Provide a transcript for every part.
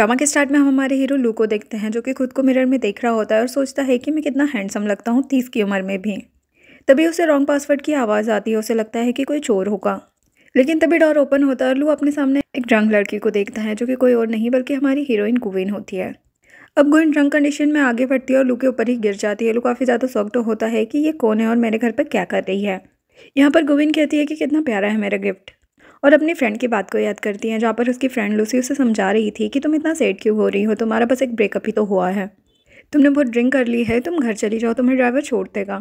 drama के start में हम हमारे हीरो लू को देखते हैं जो कि खुद को मिरर में देख रहा होता है और सोचता है कि मैं कितना हैंडसम लगता हूँ तीस की उम्र में भी तभी उसे रॉन्ग पासवर्ड की आवाज़ आती है उसे लगता है कि कोई चोर होगा लेकिन तभी डोर ओपन होता है और लू अपने सामने एक ड्रंक लड़की को देखता है जो कि कोई और नहीं बल्कि हमारी हीरोइन गुविन होती है अब गुविन ड्रंक कंडीशन में आगे बढ़ती है और लू के ऊपर ही गिर जाती है लू काफ़ी ज़्यादा सॉक्ट होता है कि ये कौन है और मेरे घर पर क्या कर रही है यहाँ पर गोविंद कहती है कि कितना प्यारा है मेरा गिफ्ट और अपनी फ्रेंड की बात को याद करती हैं जहाँ पर उसकी फ्रेंड लूसी उसे समझा रही थी कि तुम इतना सेट क्यों हो रही हो तुम्हारा बस एक ब्रेकअप ही तो हुआ है तुमने बहुत ड्रिंक कर ली है तुम घर चली जाओ तुम्हें ड्राइवर छोड़ देगा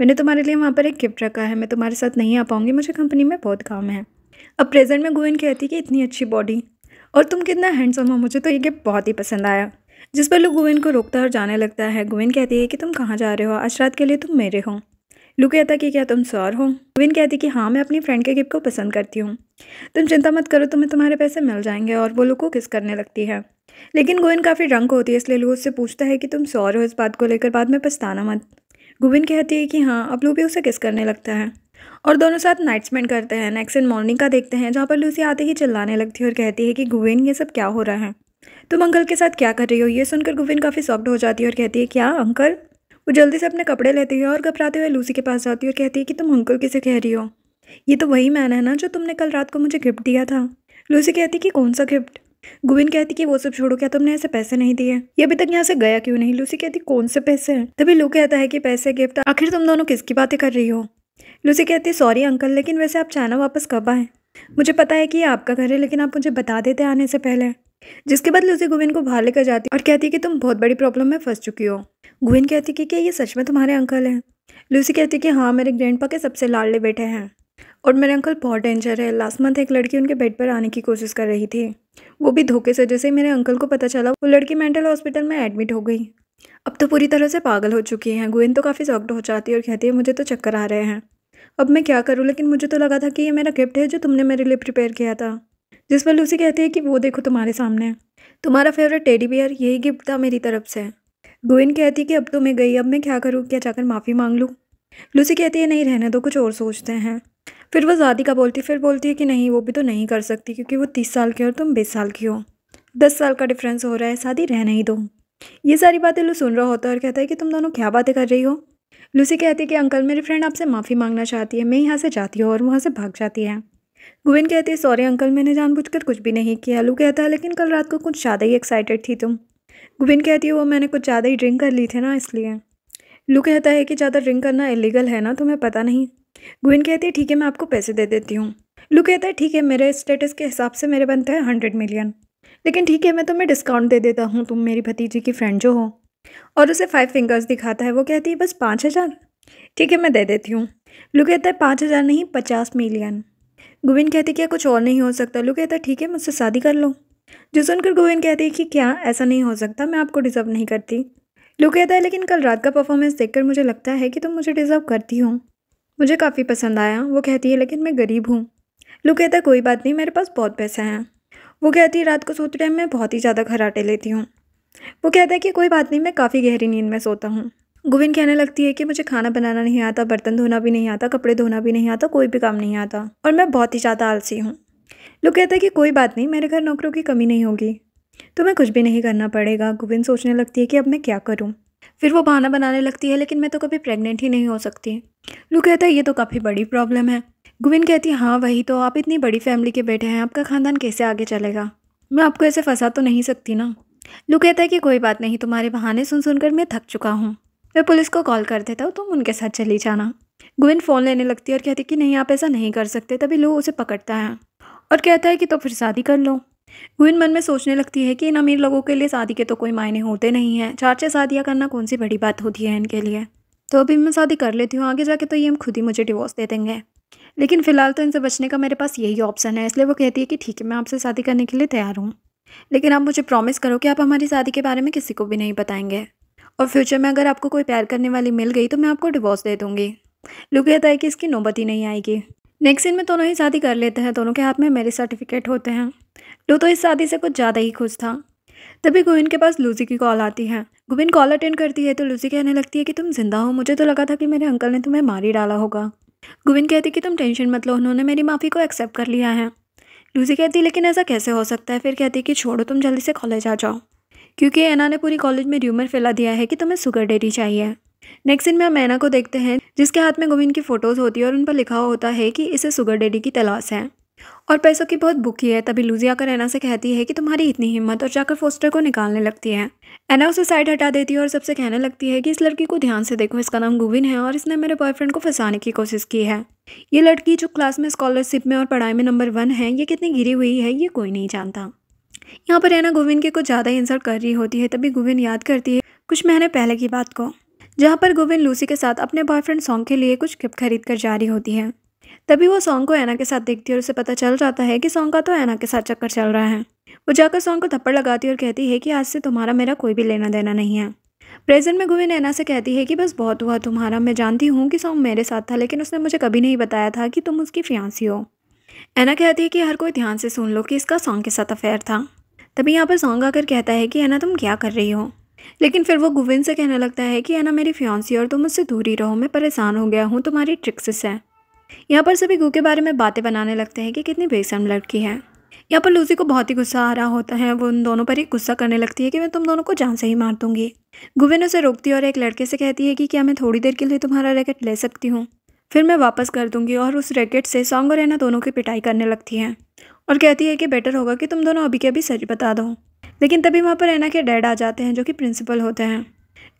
मैंने तुम्हारे लिए वहाँ पर एक गिफ्ट रखा है मैं तुम्हारे साथ नहीं आ पाऊँगी मुझे कंपनी में बहुत काम है अब प्रेजेंट में गोविंद कहती कि इतनी अच्छी बॉडी और तुम कितना हैंडसम हो मुझे तो ये गिफ्ट बहुत ही पसंद आया जिस पर लोग गोविंद को रोकता और जाने लगता है गोविंद कहती है कि तुम कहाँ जा रहे हो आज रात के लिए तुम मेरे हो लू कहता कि क्या तुम सौर हो विन कहती कि हाँ मैं अपनी फ्रेंड के गिफ्ट को पसंद करती हूँ तुम चिंता मत करो तुम्हें तुम्हारे पैसे मिल जाएंगे और वो लू को किस करने लगती है लेकिन गोविंद काफ़ी ड्रंक होती है इसलिए लू उससे पूछता है कि तुम सौर हो इस बात को लेकर बाद में पछताना मत गोविंद कहती है कि हाँ अब लू भी उसे किस करने लगता है और दोनों साथ नाइट स्पेंड करते हैं नेक्स्ट एंड मॉर्निंग का देखते हैं जहाँ पर लूसी आते ही चिल्लाने लगती है और कहती है कि गुविन ये सब क्या हो रहा है तुम अंकल के साथ क्या कर रही हो ये सुनकर गोविन काफ़ी सॉफ्ट हो जाती है और कहती है क्या अंकल वो जल्दी से अपने कपड़े लेती है और घबराते हुए लूसी के पास जाती है और कहती है कि तुम अंकल किसे कह रही हो ये तो वही मैन है ना जो तुमने कल रात को मुझे गिफ्ट दिया था लूसी कहती कि कौन सा गिफ्ट गुविन कहती कि वो सब छोड़ो क्या तुमने ऐसे पैसे नहीं दिए ये अभी तक यहाँ से गया क्यों नहीं लूसी कहती कौन से पैसे हैं तभी लू कहता है कि पैसे गिफ्ट आखिर तुम दोनों किसकी बातें कर रही हो लूसी कहती सॉरी अंकल लेकिन वैसे आप चाइना वापस कब आए मुझे पता है कि ये आपका घर है लेकिन आप मुझे बता देते आने से पहले जिसके बाद लूसी गुविन को बाहर लेकर जाती और कहती है कि तुम बहुत बड़ी प्रॉब्लम में फंस चुकी हो गुविन कहती कि क्या ये सच में तुम्हारे अंकल हैं लूसी कहती कि हाँ मेरे ग्रैंड के सबसे लाडले बेटे हैं और मेरे अंकल बहुत डेंजर है लास्ट मंथ एक लड़की उनके बेड पर आने की कोशिश कर रही थी वो भी धोखे से जैसे मेरे अंकल को पता चला वो लड़की मेंटल हॉस्पिटल में एडमिट हो गई अब तो पूरी तरह से पागल हो चुकी हैं गुविन तो काफ़ी शॉक्ड हो जाती है और कहती है मुझे तो चक्कर आ रहे हैं अब मैं क्या करूँ लेकिन मुझे तो लगा था कि ये मेरा गिफ्ट है जो तुमने मेरे लिए प्रिपेयर किया था जिस पर लूसी कहती है कि वो देखो तुम्हारे सामने तुम्हारा फेवरेट टेडी बियर यही गिफ्ट था मेरी तरफ से गोविंद कहती कि अब तो मैं गई अब मैं क्या करूँ क्या जाकर माफ़ी मांग लूँ लूसी कहती है नहीं रहने दो कुछ और सोचते हैं फिर वो ज़ादी का बोलती फिर बोलती है कि नहीं वो भी तो नहीं कर सकती क्योंकि वो तीस साल की और तुम बीस साल की हो दस साल का डिफरेंस हो रहा है शादी रहने ही दो ये सारी बातें लू सुन रहा होता है और कहता है कि तुम दोनों क्या बातें कर रही हो लूसी कहती है कि अंकल मेरी फ्रेंड आपसे माफ़ी मांगना चाहती है मैं यहाँ से जाती हूँ और वहाँ से भाग जाती है गोविंद कहती है सॉरी अंकल मैंने जानबूझकर कुछ भी नहीं किया लू कहता है लेकिन कल रात को कुछ ज़्यादा ही एक्साइटेड थी तुम गुबिन कहती है वो मैंने कुछ ज़्यादा ही ड्रिंक कर ली थी ना इसलिए लू कहता है कि ज़्यादा ड्रिंक करना इलीगल है ना तुम्हें पता नहीं गुबिन कहती है ठीक है मैं आपको पैसे दे देती हूँ लू कहता है ठीक है मेरे स्टेटस के हिसाब से मेरे बनते हैं हंड्रेड मिलियन लेकिन ठीक है मैं तुम्हें डिस्काउंट दे देता हूँ तुम मेरी भतीजी की फ्रेंड जो हो और उसे फाइव फिंगर्स दिखाता है वो कहती है बस पाँच हज़ार ठीक है मैं दे देती हूँ लू कहता है पाँच हज़ार नहीं पचास मिलियन गुबिन कहती है क्या कुछ और नहीं हो सकता लू कहता है ठीक है मुझसे शादी कर लो जो सुनकर गोविंद कहती है कि क्या ऐसा नहीं हो सकता मैं आपको डिज़र्व नहीं करती लू कहता है लेकिन कल रात का परफॉर्मेंस देखकर मुझे लगता है कि तुम मुझे डिज़र्व करती हो मुझे काफ़ी पसंद आया वो कहती है लेकिन मैं गरीब हूँ लू कहता है कोई बात नहीं मेरे पास बहुत पैसे हैं वो कहती है रात को सोते टाइम मैं बहुत ही ज़्यादा खराटे लेती हूँ वो कहता है कि कोई बात नहीं मैं काफ़ी गहरी नींद में सोता हूँ गोविंद कहने लगती है कि मुझे खाना बनाना नहीं आता बर्तन धोना भी नहीं आता कपड़े धोना भी नहीं आता कोई भी काम नहीं आता और मैं बहुत ही ज़्यादा आलसी हूँ लोग कहता है कि कोई बात नहीं मेरे घर नौकरों की कमी नहीं होगी तुम्हें कुछ भी नहीं करना पड़ेगा गोविंद सोचने लगती है कि अब मैं क्या करूँ फिर वो बहाना बनाने लगती है लेकिन मैं तो कभी प्रेग्नेंट ही नहीं हो सकती लू कहता है ये तो काफ़ी बड़ी प्रॉब्लम है गोविंद कहती है हाँ वही तो आप इतनी बड़ी फैमिली के बेटे हैं आपका खानदान कैसे आगे चलेगा मैं आपको ऐसे फंसा तो नहीं सकती ना लू कहता है कि कोई बात नहीं तुम्हारे बहाने सुन सुनकर मैं थक चुका हूँ मैं पुलिस को कॉल कर देता हूँ तुम उनके साथ चली जाना गोविंद फ़ोन लेने लगती है और कहती कि नहीं आप ऐसा नहीं कर सकते तभी लू उसे पकड़ता है और कहता है कि तो फिर शादी कर लो गुइन मन में सोचने लगती है कि इन अमीर लोगों के लिए शादी के तो कोई मायने होते नहीं हैं चार छः शादियाँ करना कौन सी बड़ी बात होती है इनके लिए तो अभी मैं शादी कर लेती हूँ आगे जाके तो ये हम खुद ही मुझे डिवोर्स दे देंगे लेकिन फ़िलहाल तो इनसे बचने का मेरे पास यही ऑप्शन है इसलिए वो कहती है कि ठीक है मैं आपसे शादी करने के लिए तैयार हूँ लेकिन आप मुझे प्रॉमिस करो कि आप हमारी शादी के बारे में किसी को भी नहीं बताएंगे और फ्यूचर में अगर आपको कोई प्यार करने वाली मिल गई तो मैं आपको डिवोर्स दे दूँगी लू कहता है कि इसकी नौबत ही नहीं आएगी नेक्स्ट सीन में दोनों ही शादी कर लेते हैं दोनों के हाथ में मेरिज सर्टिफिकेट होते हैं लू तो इस शादी से कुछ ज़्यादा ही खुश था तभी गुविन के पास लूजी की कॉल आती है गुविन कॉल अटेंड करती है तो लूजी कहने लगती है कि तुम जिंदा हो मुझे तो लगा था कि मेरे अंकल ने तुम्हें मार ही डाला होगा गुविन कहती कि तुम टेंशन मत लो उन्होंने मेरी माफ़ी को एक्सेप्ट कर लिया है लूजी कहती है लेकिन ऐसा कैसे हो सकता है फिर कहती है कि छोड़ो तुम जल्दी से कॉलेज आ जाओ क्योंकि एना ने पूरी कॉलेज में र्यूमर फैला दिया है कि तुम्हें शुगर डेरी चाहिए नेक्स्ट सीन में हम मैना को देखते हैं जिसके हाथ में गोविंद की फ़ोटोज़ होती है और उन पर लिखा होता है कि इसे सुगर डैडी की तलाश है और पैसों की बहुत भूखी है तभी लूजी आकर एना से कहती है कि तुम्हारी इतनी हिम्मत और जाकर फोस्टर को निकालने लगती है एना उसे साइड हटा देती है और सबसे कहने लगती है कि इस लड़की को ध्यान से देखो इसका नाम गोविंद है और इसने मेरे बॉयफ्रेंड को फंसाने की कोशिश की है ये लड़की जो क्लास में स्कॉलरशिप में और पढ़ाई में नंबर वन है ये कितनी घिरी हुई है ये कोई नहीं जानता यहाँ पर एना गोविंद के कुछ ज़्यादा इंसल्ट कर रही होती है तभी गोविंद याद करती है कुछ महीने पहले की बात को जहाँ पर गोविंद लूसी के साथ अपने बॉयफ्रेंड सॉन्ग के लिए कुछ गिफ्ट खरीद कर जा रही होती है तभी वो सॉन्ग को ऐना के साथ देखती है और उसे पता चल जाता है कि सॉन्ग का तो ऐना के साथ चक्कर चल रहा है वो जाकर सॉन्ग को थप्पड़ लगाती है और कहती है कि आज से तुम्हारा मेरा कोई भी लेना देना नहीं है प्रेजेंट में गोविंद ऐना से कहती है कि बस बहुत हुआ तुम्हारा मैं जानती हूँ कि सॉन्ग मेरे साथ था लेकिन उसने मुझे कभी नहीं बताया था कि तुम उसकी फ्यांसी हो ऐना कहती है कि हर कोई ध्यान से सुन लो कि इसका सॉन्ग के साथ अफेयर था तभी यहाँ पर सॉन्ग आकर कहता है कि ऐना तुम क्या कर रही हो लेकिन फिर वो गोविंद से कहने लगता है कि है ना मेरी फ्यांसी और तुम मुझसे ही रहो मैं परेशान हो गया हूँ तुम्हारी ट्रिक्स हैं यहाँ पर सभी गु के बारे में बातें बनाने लगते हैं कि कितनी बेसम लड़की है यहाँ पर लूसी को बहुत ही गुस्सा आ रहा होता है वो उन दोनों पर ही गुस्सा करने लगती है कि मैं तुम दोनों को जान से ही मार दूंगी गुविन उसे रोकती है और एक लड़के से कहती है कि क्या मैं थोड़ी देर के लिए तुम्हारा रैकेट ले सकती हूँ फिर मैं वापस कर दूंगी और उस रैकेट से सॉन्ग और रहना दोनों की पिटाई करने लगती है और कहती है कि बेटर होगा कि तुम दोनों अभी के अभी सच बता दो लेकिन तभी वहाँ पर एना के डैड आ जाते हैं जो कि प्रिंसिपल होते हैं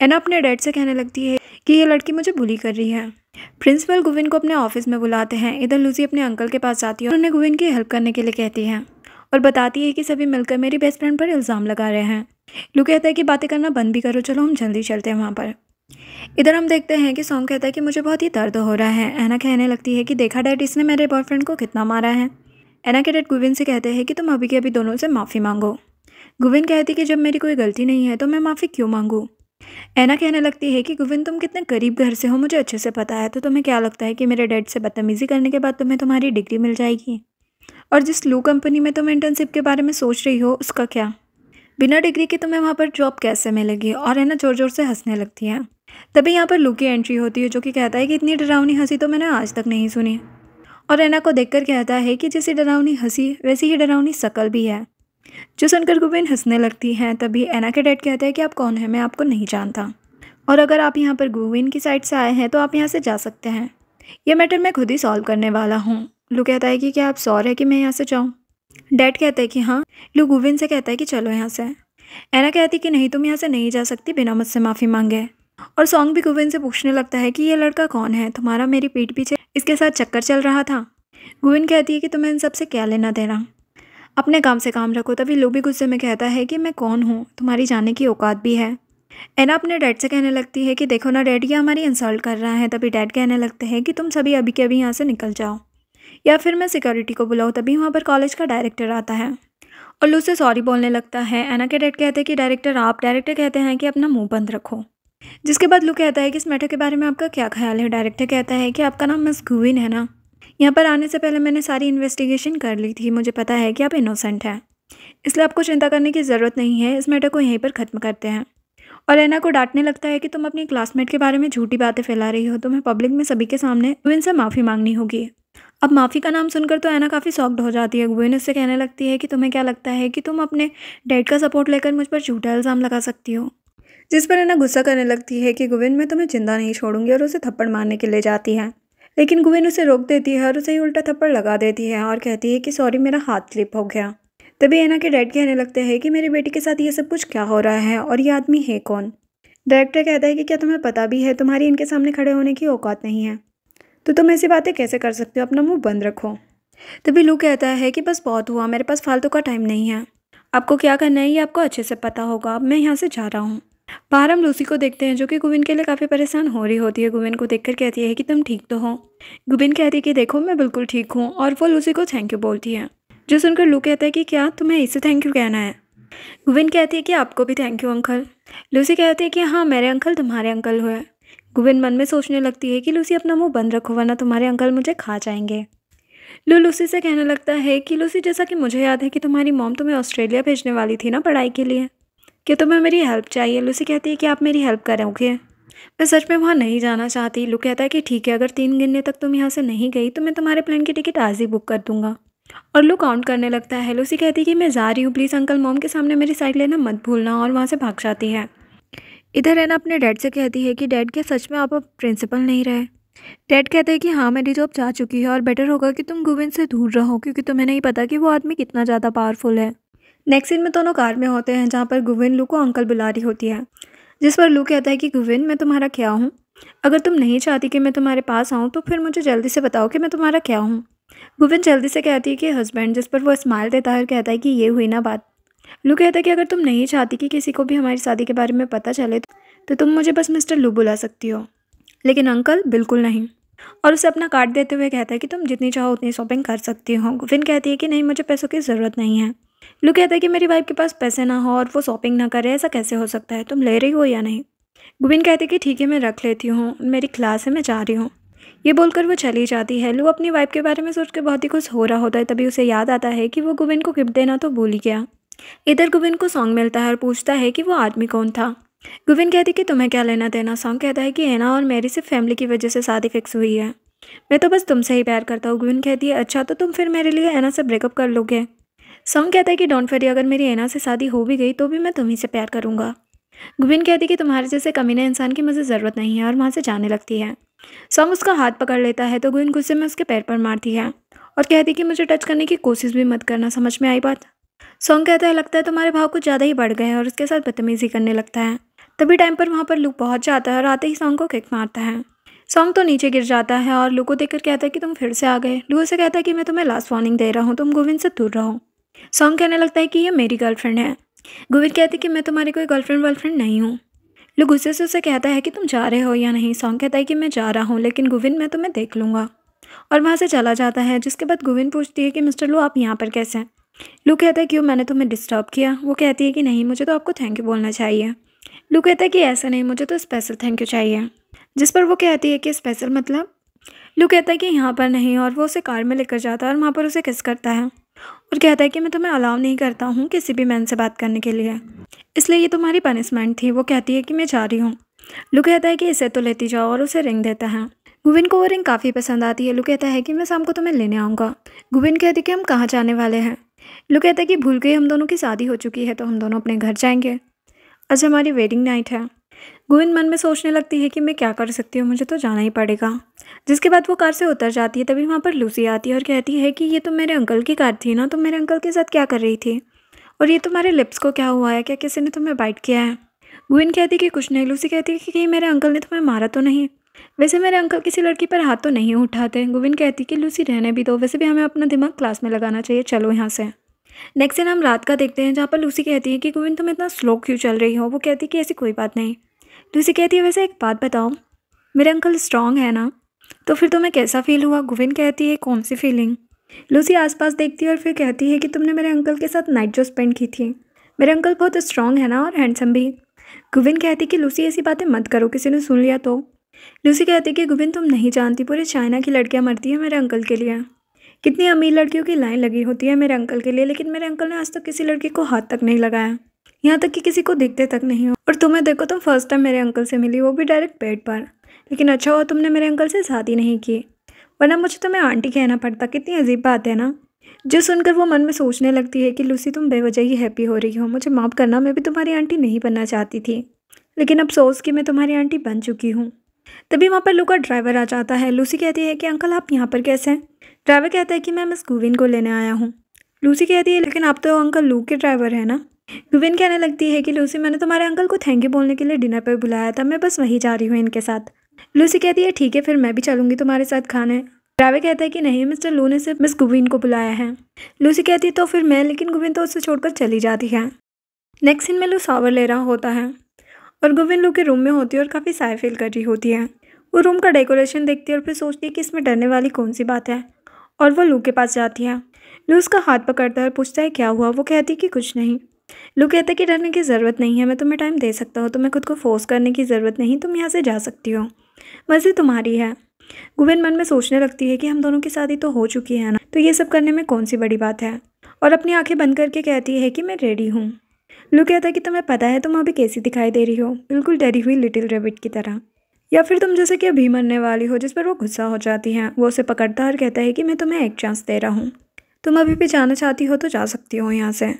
एना अपने डैड से कहने लगती है कि ये लड़की मुझे बुली कर रही है प्रिंसिपल गुविन को अपने ऑफिस में बुलाते हैं इधर लूसी अपने अंकल के पास जाती है और उन्हें गुविन की हेल्प करने के लिए कहती है और बताती है कि सभी मिलकर मेरी बेस्ट फ्रेंड पर इल्ज़ाम लगा रहे हैं लू कहता है कि बातें करना बंद भी करो चलो हम जल्दी चलते हैं वहाँ पर इधर हम देखते हैं कि सॉन्ग कहता है कि मुझे बहुत ही दर्द हो रहा है एना कहने लगती है कि देखा डैड इसने मेरे बॉयफ्रेंड को कितना मारा है एना के डैड गुविन से कहते हैं कि तुम अभी के अभी दोनों से माफ़ी मांगो गुविन कहती कि जब मेरी कोई गलती नहीं है तो मैं माफ़ी क्यों मांगूँ ऐना कहने लगती है कि गुविन तुम कितने करीब घर से हो मुझे अच्छे से पता है तो तुम्हें क्या लगता है कि मेरे डैड से बदतमीज़ी करने के बाद तुम्हें तुम्हारी डिग्री मिल जाएगी और जिस लू कंपनी में तुम इंटर्नशिप के बारे में सोच रही हो उसका क्या बिना डिग्री के तुम्हें वहाँ पर जॉब कैसे मिलेगी और है ना ज़ोर ज़ोर से हंसने लगती है तभी यहाँ पर लू की एंट्री होती है जो कि कहता है कि इतनी डरावनी हंसी तो मैंने आज तक नहीं सुनी और ऐना को देखकर कहता है कि जैसी डरावनी हंसी वैसी ही डरावनी शकल भी है जो सुनकर गुबिन हंसने लगती हैं तभी एना के डैड कहते हैं कि आप कौन हैं मैं आपको नहीं जानता और अगर आप यहाँ पर गोविंद की साइड से आए हैं तो आप यहाँ से जा सकते हैं यह मैटर मैं खुद ही सॉल्व करने वाला हूँ लू कहता है कि क्या आप सॉर है कि मैं यहाँ से जाऊँ डैड कहते हैं कि हाँ लू गुविन से कहता है कि चलो यहाँ से एना कहती कि नहीं तुम यहाँ से नहीं जा सकती बिना मुझसे माफ़ी मांगे और सॉन्ग भी गुविन से पूछने लगता है कि ये लड़का कौन है तुम्हारा मेरी पीठ पीछे इसके साथ चक्कर चल रहा था गुविन कहती है कि तुम्हें इन सबसे क्या लेना देना अपने काम से काम रखो तभी भी गुस्से में कहता है कि मैं कौन हूँ तुम्हारी जाने की औकात भी है एना अपने डैड से कहने लगती है कि देखो ना डैड ये हमारी इंसल्ट कर रहा है तभी डैड कहने लगते हैं कि तुम सभी अभी के अभी यहाँ से निकल जाओ या फिर मैं सिक्योरिटी को बुलाऊँ तभी वहाँ पर कॉलेज का डायरेक्टर आता है और लू से सॉरी बोलने लगता है एना के डैड कहते हैं कि डायरेक्टर आप डायरेक्टर कहते हैं कि अपना मुंह बंद रखो जिसके बाद लू कहता है कि इस मैटर के बारे में आपका क्या ख्याल है डायरेक्टर कहता है कि आपका नाम मिस गुविन है ना यहाँ पर आने से पहले मैंने सारी इन्वेस्टिगेशन कर ली थी मुझे पता है कि आप इनोसेंट हैं इसलिए आपको चिंता करने की ज़रूरत नहीं है इस मैटर को यहीं पर ख़त्म करते हैं और एना को डांटने लगता है कि तुम अपनी क्लासमेट के बारे में झूठी बातें फैला रही हो तुम्हें पब्लिक में सभी के सामने गुविन से माफ़ी मांगनी होगी अब माफ़ी का नाम सुनकर तो ऐना काफ़ी सॉफ्ट हो जाती है गुविन उससे कहने लगती है कि तुम्हें क्या लगता है कि तुम अपने डैड का सपोर्ट लेकर मुझ पर झूठा इल्ज़ाम लगा सकती हो जिस पर एना गुस्सा करने लगती है कि गुविन मैं तुम्हें जिंदा नहीं छोड़ूंगी और उसे थप्पड़ मारने के लिए जाती है लेकिन गुविन उसे रोक देती है और उसे ही उल्टा थप्पड़ लगा देती है और कहती है कि सॉरी मेरा हाथ स्लिप हो गया तभी एना के डैड कहने लगते हैं कि मेरी बेटी के साथ ये सब कुछ क्या हो रहा है और ये आदमी है कौन डायरेक्टर कहता है कि क्या तुम्हें पता भी है तुम्हारी इनके सामने खड़े होने की औकात नहीं है तो तुम ऐसी बातें कैसे कर सकते हो अपना मुंह बंद रखो तभी लू कहता है कि बस बहुत हुआ मेरे पास फालतू का टाइम नहीं है आपको क्या करना है ये आपको अच्छे से पता होगा अब मैं यहाँ से जा रहा हूँ बाहर हम लूसी को देखते हैं जो कि गुविन के लिए काफ़ी परेशान हो रही होती है गुविन को देखकर कहती है कि तुम ठीक तो हो गुविन कहती है कि देखो मैं बिल्कुल ठीक हूँ और वो लूसी को थैंक यू बोलती है जो सुनकर लू कहता है कि क्या तुम्हें इसे थैंक यू कहना है गुविन कहती है कि आपको भी थैंक यू अंकल लूसी कहती है कि हाँ मेरे अंकल तुम्हारे अंकल हुए गुविन मन में सोचने लगती है कि लूसी अपना मुँह बंद रखो वरना तुम्हारे अंकल मुझे खा जाएंगे लू लूसी से कहने लगता है कि लूसी जैसा कि मुझे याद है कि तुम्हारी मॉम तुम्हें ऑस्ट्रेलिया भेजने वाली थी ना पढ़ाई के लिए कि तुम्हें मेरी हेल्प चाहिए लूसी कहती है कि आप मेरी हेल्प करोगे मैं सच में वहाँ नहीं जाना चाहती लू कहता है कि ठीक है अगर तीन गिनने तक तुम यहाँ से नहीं गई तो मैं तुम्हारे प्लेन की टिकट आज ही बुक कर दूंगा और लू काउंट करने लगता है लूसी कहती है कि मैं जा रही हूँ प्लीज़ अंकल मॉम के सामने मेरी साइड लेना मत भूलना और वहाँ से भाग जाती है इधर रहना अपने डैड से कहती है कि डैड क्या सच में आप अब प्रिंसिपल नहीं रहे डैड कहते हैं कि हाँ मेरी जॉब जा चुकी है और बेटर होगा कि तुम गोविंद से दूर रहो क्योंकि तुम्हें नहीं पता कि वो आदमी कितना ज़्यादा पावरफुल है नेक्स्ट सीन में दोनों कार में होते हैं जहाँ पर गुविन लू को अंकल बुला रही होती है जिस पर लू कहता है कि गुविन मैं तुम्हारा क्या हूँ अगर तुम नहीं चाहती कि मैं तुम्हारे पास आऊँ तो फिर मुझे जल्दी से बताओ कि मैं तुम्हारा क्या हूँ गुविन जल्दी से कहती है कि हस्बैंड जिस पर वो स्माइल देता है और कहता है कि ये हुई ना बात लू कहता है कि अगर तुम नहीं चाहती कि किसी को भी हमारी शादी के बारे में पता चले तो तुम मुझे बस मिस्टर लू बुला सकती हो लेकिन अंकल बिल्कुल नहीं और उसे अपना कार्ड देते हुए कहता है कि तुम जितनी चाहो उतनी शॉपिंग कर सकती हो गुविन कहती है कि नहीं मुझे पैसों की ज़रूरत नहीं है लू कहता है कि मेरी वाइफ के पास पैसे ना हो और वो शॉपिंग ना करे ऐसा कैसे हो सकता है तुम ले रही हो या नहीं गुबिन कहते कि ठीक है मैं रख लेती हूँ मेरी क्लास है मैं जा रही हूँ ये बोलकर वो चली जाती है लू अपनी वाइफ के बारे में सोचकर बहुत ही खुश हो रहा होता है तभी उसे याद आता है कि वो गुबिन को गिफ्ट देना तो भूल ही गया इधर गुबिन को सॉन्ग मिलता है और पूछता है कि वो आदमी कौन था गुबिन कहती कि तुम्हें क्या लेना देना सॉन्ग कहता है कि एना और मेरी सिर्फ फैमिली की वजह से शादी फिक्स हुई है मैं तो बस तुमसे ही प्यार करता हूँ गुबिन कहती है अच्छा तो तुम फिर मेरे लिए एना से ब्रेकअप कर लोगे सॉन्ग कहता है कि डोंट फेरी अगर मेरी ऐना से शादी हो भी गई तो भी मैं तुम्हें से प्यार करूँगा गुबिन कहती कि तुम्हारे जैसे कमीने इंसान की मुझे ज़रूरत नहीं है और वहाँ से जाने लगती है सॉन्ग उसका हाथ पकड़ लेता है तो गुबिन गुस्से में उसके पैर पर मारती है और कहती कि मुझे टच करने की कोशिश भी मत करना समझ में आई बात सॉन्ग कहता है लगता है तुम्हारे भाव कुछ ज़्यादा ही बढ़ गए हैं और उसके साथ बदतमीजी करने लगता है तभी टाइम पर वहाँ पर लू पहुँच जाता है और आते ही सॉन्ग को किक मारता है सॉन्ग तो नीचे गिर जाता है और लू को देखकर कहता है कि तुम फिर से आ गए लू से कहता है कि मैं तुम्हें लास्ट वार्निंग दे रहा हूँ तुम गोविंद से दूर रहो सॉन्ग कहने लगता है कि ये मेरी गर्लफ्रेंड है गोविंद कहती है कि मैं तुम्हारी कोई गर्लफ्रेंड वर्लफ्रेंड नहीं हूँ लोग गुस्से से उसे कहता है कि तुम जा रहे हो या नहीं सॉन्ग कहता है कि मैं जा रहा हूँ लेकिन गोविंद मैं तुम्हें देख लूँगा और वहाँ से चला जाता है जिसके बाद गोविंद पूछती है कि मिस्टर लो आप यहाँ पर कैसे हैं लू कहता है क्यों मैंने तुम्हें डिस्टर्ब किया वो कहती है कि नहीं मुझे तो आपको थैंक यू बोलना चाहिए लू कहता है कि ऐसा नहीं मुझे तो स्पेशल थैंक यू चाहिए जिस पर वो कहती है कि स्पेशल मतलब लू कहता है कि यहाँ पर नहीं और वो उसे कार में लेकर जाता है और वहाँ पर उसे किस करता है और कहता है कि मैं तुम्हें अलाउ नहीं करता हूँ किसी भी मैन से बात करने के लिए इसलिए ये तुम्हारी पनिशमेंट थी वो कहती है कि मैं जा रही हूँ लू कहता है कि इसे तो लेती जाओ और उसे रिंग देता है गुविन को वो रिंग काफ़ी पसंद आती है लू कहता है कि मैं शाम को तुम्हें लेने आऊँगा गुविन कहती है कि हम कहाँ जाने वाले हैं लू कहता है कि भूल गए हम दोनों की शादी हो चुकी है तो हम दोनों अपने घर जाएंगे आज हमारी वेडिंग नाइट है गोविंद मन में सोचने लगती है कि मैं क्या कर सकती हूँ मुझे तो जाना ही पड़ेगा जिसके बाद वो कार से उतर जाती है तभी वहाँ पर लूसी आती है और कहती है कि ये तो मेरे अंकल की कार थी ना तो मेरे अंकल के साथ क्या कर रही थी और ये तुम्हारे लिप्स को क्या हुआ है क्या किसी ने तुम्हें बाइट किया है गोविंद कहती कि कुछ नहीं लूसी कहती कि कहीं मेरे अंकल ने तुम्हें मारा तो नहीं वैसे मेरे अंकल किसी लड़की पर हाथ तो नहीं उठाते गोविंद कहती कि लूसी रहने भी दो वैसे भी हमें अपना दिमाग क्लास में लगाना चाहिए चलो यहाँ से नेक्स्ट दिन हम रात का देखते हैं जहाँ पर लूसी कहती है कि गोविंद तुम इतना स्लो क्यों चल रही हो वो कहती कि ऐसी कोई बात नहीं लूसी तो कहती है वैसे एक बात बताओ मेरे अंकल स्ट्रांग है ना तो फिर तुम्हें कैसा फील हुआ गुविन कहती है कौन सी फीलिंग लूसी आसपास देखती है और फिर कहती है कि तुमने मेरे अंकल के साथ नाइट जो स्पेंड की थी मेरे अंकल बहुत स्ट्रांग है ना और हैंडसम भी गुविन कहती कि लूसी ऐसी बातें मत करो किसी ने सुन लिया तो लूसी कहती कि गुविन तुम नहीं जानती पूरे चाइना की लड़कियाँ मरती हैं मेरे अंकल के लिए कितनी अमीर लड़कियों की लाइन लगी होती है मेरे अंकल के लिए लेकिन मेरे अंकल ने आज तक किसी लड़की को हाथ तक नहीं लगाया यहाँ तक कि किसी को देखते तक नहीं हो और तुम्हें देखो तुम फर्स्ट टाइम मेरे अंकल से मिली वो भी डायरेक्ट बेड पर लेकिन अच्छा हो तुमने मेरे अंकल से शादी नहीं की वरना मुझे तुम्हें तो आंटी कहना पड़ता कितनी अजीब बात है ना जो सुनकर वो मन में सोचने लगती है कि लूसी तुम बेवजह ही हैप्पी हो रही हो मुझे माफ़ करना मैं भी तुम्हारी आंटी नहीं बनना चाहती थी लेकिन अफसोस कि मैं तुम्हारी आंटी बन चुकी हूँ तभी वहाँ पर लू का ड्राइवर आ जाता है लूसी कहती है कि अंकल आप यहाँ पर कैसे हैं ड्राइवर कहता है कि मैं मिस गोविंद को लेने आया हूँ लूसी कहती है लेकिन आप तो अंकल लू के ड्राइवर हैं ना गुविन कहने लगती है कि लूसी मैंने तुम्हारे अंकल को थैंक यू बोलने के लिए डिनर पर बुलाया था मैं बस वहीं जा रही हूँ इनके साथ लूसी कहती है ठीक है फिर मैं भी चलूँगी तुम्हारे साथ खाने रावे कहता है कि नहीं मिस्टर लू ने सिर्फ मिस गुविन को बुलाया है लूसी कहती है तो फिर मैं लेकिन गुविन तो उसे छोड़कर चली जाती है नेक्स्ट दिन में लू सावर ले रहा होता है और गुविन लू के रूम में होती है और काफ़ी साय फील कर रही होती है वो रूम का डेकोरेशन देखती है और फिर सोचती है कि इसमें डरने वाली कौन सी बात है और वो लू के पास जाती है लू उसका हाथ पकड़ता है और पूछता है क्या हुआ वो कहती है कि कुछ नहीं लू कहता है कि डरने की ज़रूरत नहीं है मैं तुम्हें टाइम दे सकता हूँ तुम्हें खुद को फोर्स करने की ज़रूरत नहीं तुम यहाँ से जा सकती हो मर्जी तुम्हारी है गुबेन मन में सोचने लगती है कि हम दोनों की शादी तो हो चुकी है ना तो ये सब करने में कौन सी बड़ी बात है और अपनी आंखें बंद करके कहती है कि मैं रेडी हूँ लू कहता है कि तुम्हें पता है तुम अभी कैसी दिखाई दे रही हो बिल्कुल डरी हुई लिटिल रेबिट की तरह या फिर तुम जैसे कि अभी मरने वाली हो जिस पर वो गुस्सा हो जाती है वो उसे पकड़ता और कहता है कि मैं तुम्हें एक चांस दे रहा हूँ तुम अभी भी जाना चाहती हो तो जा सकती हो यहाँ से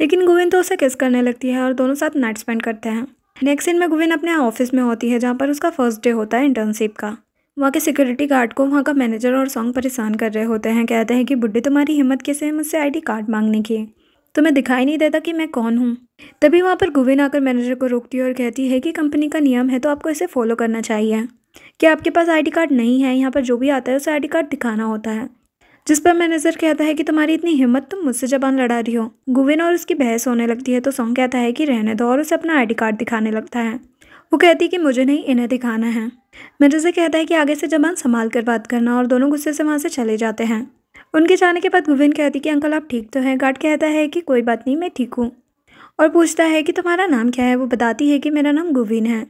लेकिन गोविंद तो उसे किस करने लगती है और दोनों साथ नाइट स्पेंड करते हैं नेक्स्ट दिन में गोविंद अपने ऑफिस में होती है जहाँ पर उसका फर्स्ट डे होता है इंटर्नशिप का वहाँ के सिक्योरिटी गार्ड को वहाँ का मैनेजर और सॉन्ग परेशान कर रहे होते हैं कहते हैं कि बुढ़े तुम्हारी हिम्मत कैसे है मुझसे आई कार्ड मांगने की तो मैं दिखाई नहीं देता कि मैं कौन हूँ तभी वहाँ पर गोविंद आकर मैनेजर को रोकती है और कहती है कि कंपनी का नियम है तो आपको इसे फॉलो करना चाहिए कि आपके पास आईडी कार्ड नहीं है यहाँ पर जो भी आता है उसे आईडी कार्ड दिखाना होता है जिस पर मैनेजर कहता है कि तुम्हारी इतनी हिम्मत तुम मुझसे जबान लड़ा रही हो गुविन और उसकी बहस होने लगती है तो सॉन्ग कहता है कि रहने दो और उसे अपना आईडी कार्ड दिखाने लगता है वो कहती है कि मुझे नहीं इन्हें दिखाना है मैनेजर कहता है कि आगे से जबान संभाल कर बात करना और दोनों गुस्से से वहाँ से चले जाते हैं उनके जाने के बाद गुविन कहती कि अंकल आप ठीक तो हैं गार्ड कहता है कि कोई बात नहीं मैं ठीक हूँ और पूछता है कि तुम्हारा नाम क्या है वो बताती है कि मेरा नाम गुविन है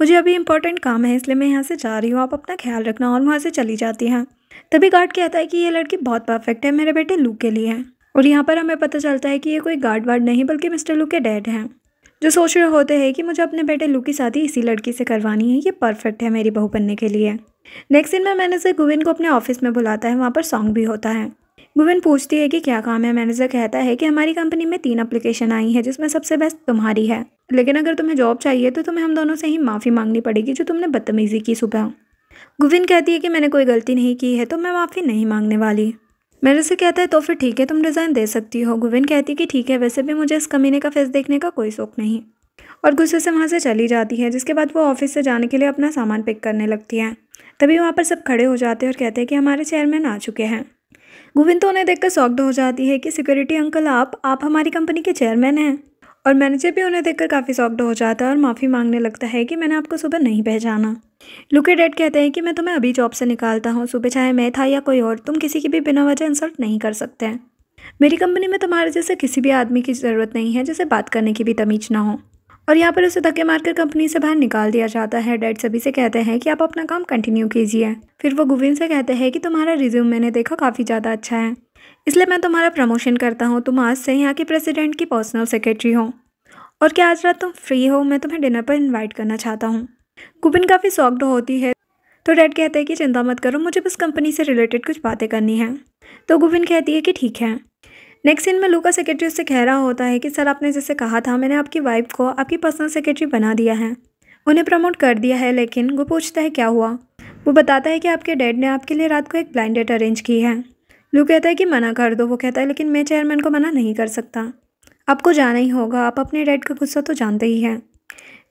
मुझे अभी इंपॉर्टेंट काम है इसलिए मैं यहाँ से जा रही हूँ आप अपना ख्याल रखना और वहाँ से चली जाती हैं तभी गार्ड कहता है कि ये लड़की बहुत परफेक्ट है मेरे बेटे लू के लिए और यहाँ पर हमें पता चलता है कि ये कोई गार्ड वार्ड नहीं बल्कि मिस्टर लू के डैड हैं जो सोच रहे होते हैं कि मुझे अपने बेटे लू की शादी इसी लड़की से करवानी है ये परफेक्ट है मेरी बहू बनने के लिए नेक्स्ट दिन में मैनेजर गुविन को अपने ऑफिस में बुलाता है वहाँ पर सॉन्ग भी होता है गुविन पूछती है कि क्या काम है मैनेजर कहता है कि हमारी कंपनी में तीन अप्लीकेशन आई है जिसमें सबसे बेस्ट तुम्हारी है लेकिन अगर तुम्हें जॉब चाहिए तो तुम्हें हम दोनों से ही माफ़ी मांगनी पड़ेगी जो तुमने बदतमीज़ी की सुबह गुविन कहती है कि मैंने कोई गलती नहीं की है तो मैं माफ़ी नहीं मांगने वाली मेरे से कहता है तो फिर ठीक है तुम रिज़ाइन दे सकती हो गुविन कहती है कि ठीक है वैसे भी मुझे इस कमीने का फेस देखने का कोई शौक नहीं और गुस्से से वहाँ से चली जाती है जिसके बाद वो ऑफिस से जाने के लिए अपना सामान पिक करने लगती है तभी वहाँ पर सब खड़े हो जाते हैं और कहते हैं कि हमारे चेयरमैन आ चुके हैं गोविंद तो उन्हें देखकर सॉक्ड हो जाती है कि सिक्योरिटी अंकल आप आप हमारी कंपनी के चेयरमैन हैं और मैनेजर भी उन्हें देखकर काफ़ी सॉफ्ट हो जाता है और माफ़ी मांगने लगता है कि मैंने आपको सुबह नहीं पहचाना लुके डेड कहते हैं कि मैं तुम्हें अभी जॉब से निकालता हूँ सुबह चाहे मैं था या कोई और तुम किसी की भी बिना वजह इंसल्ट नहीं कर सकते हैं मेरी कंपनी में तुम्हारे जैसे किसी भी आदमी की ज़रूरत नहीं है जैसे बात करने की भी तमीज ना हो और यहाँ पर उसे धक्के मारकर कंपनी से बाहर निकाल दिया जाता है डैड सभी से कहते हैं कि आप अपना काम कंटिन्यू कीजिए फिर वो गोविंद से कहते हैं कि तुम्हारा रिज्यूम मैंने देखा काफ़ी ज़्यादा अच्छा है इसलिए मैं तुम्हारा प्रमोशन करता हूँ तुम आज से यहाँ के प्रेसिडेंट की पर्सनल सेक्रेटरी हो और क्या आज रात तुम फ्री हो मैं तुम्हें डिनर पर इनवाइट करना चाहता हूँ कुबिन काफ़ी सॉक्ड होती है तो डैड कहते हैं कि चिंता मत करो मुझे बस कंपनी से रिलेटेड कुछ बातें करनी है तो गुबिन कहती है कि ठीक है नेक्स्ट सीन में लूका सेक्रेटरी उससे कह रहा होता है कि सर आपने जैसे कहा था मैंने आपकी वाइफ को आपकी पर्सनल सेक्रेटरी बना दिया है उन्हें प्रमोट कर दिया है लेकिन वो पूछता है क्या हुआ वो बताता है कि आपके डैड ने आपके लिए रात को एक ब्लाइंड डेट अरेंज की है लू कहता है कि मना कर दो वो कहता है लेकिन मैं चेयरमैन को मना नहीं कर सकता आपको जाना ही होगा आप अपने डैड का गुस्सा तो जानते ही हैं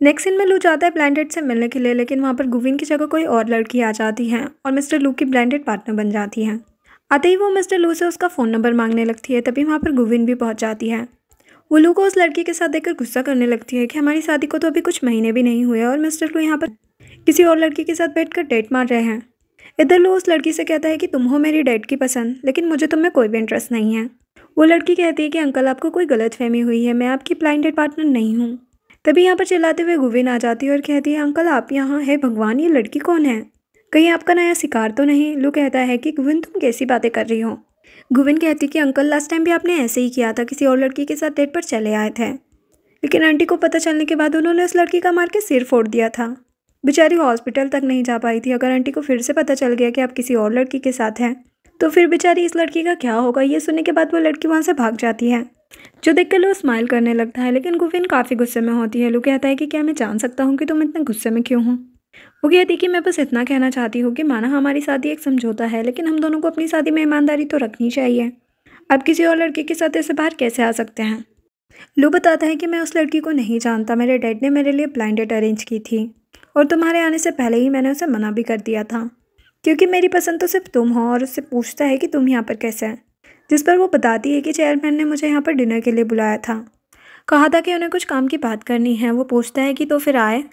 नेक्स्ट इन में लू जाता है ब्लैंडेड से मिलने के लिए लेकिन वहाँ पर गुविन की जगह कोई और लड़की आ जाती है और मिस्टर लू की ब्लैंडेड पार्टनर बन जाती है आते ही वो मिस्टर लू से उसका फ़ोन नंबर मांगने लगती है तभी वहाँ पर गुविन भी पहुँच जाती है वो लू को उस लड़की के साथ देखकर गुस्सा करने लगती है कि हमारी शादी को तो अभी कुछ महीने भी नहीं हुए और मिस्टर लू यहाँ पर किसी और लड़की के साथ बैठकर डेट मार रहे हैं इधर लू उस लड़की से कहता है कि तुम हो मेरी डेट की पसंद लेकिन मुझे तुम में कोई भी इंटरेस्ट नहीं है वो लड़की कहती है कि अंकल आपको कोई गलत फहमी हुई है मैं आपकी ब्लाइंडेड पार्टनर नहीं हूँ तभी यहाँ पर चिल्लाते हुए गुविन आ जाती है और कहती है अंकल आप यहाँ है भगवान ये लड़की कौन है कहीं आपका नया शिकार तो नहीं लू कहता है कि गुविन तुम कैसी बातें कर रही हो गुविन कहती है कि अंकल लास्ट टाइम भी आपने ऐसे ही किया था किसी और लड़की के साथ डेट पर चले आए थे लेकिन आंटी को पता चलने के बाद उन्होंने उस लड़की का मार के सिर फोड़ दिया था बेचारी हॉस्पिटल तक नहीं जा पाई थी अगर आंटी को फिर से पता चल गया कि आप किसी और लड़की के साथ हैं तो फिर बेचारी इस लड़की का क्या होगा ये सुनने के बाद वो लड़की वहाँ से भाग जाती है जो देख कर लो स्माइल करने लगता है लेकिन गुफिन काफ़ी गुस्से में होती है लू कहता है कि क्या मैं जान सकता हूँ कि तुम इतने गुस्से में क्यों हो वो कहती कि मैं बस इतना कहना चाहती हूँ कि माना हमारी शादी एक समझौता है लेकिन हम दोनों को अपनी शादी में ईमानदारी तो रखनी चाहिए आप किसी और लड़के के साथ ऐसे बाहर कैसे आ सकते हैं लू बताता है कि मैं उस लड़की को नहीं जानता मेरे डैड ने मेरे लिए ब्लाइंड अरेंज की थी और तुम्हारे आने से पहले ही मैंने उसे मना भी कर दिया था क्योंकि मेरी पसंद तो सिर्फ तुम हो और उससे पूछता है कि तुम यहाँ पर कैसे हैं जिस पर वो बताती है कि चेयरमैन ने मुझे यहाँ पर डिनर के लिए बुलाया था कहा था कि उन्हें कुछ काम की बात करनी है वो पूछता है कि तो फिर आए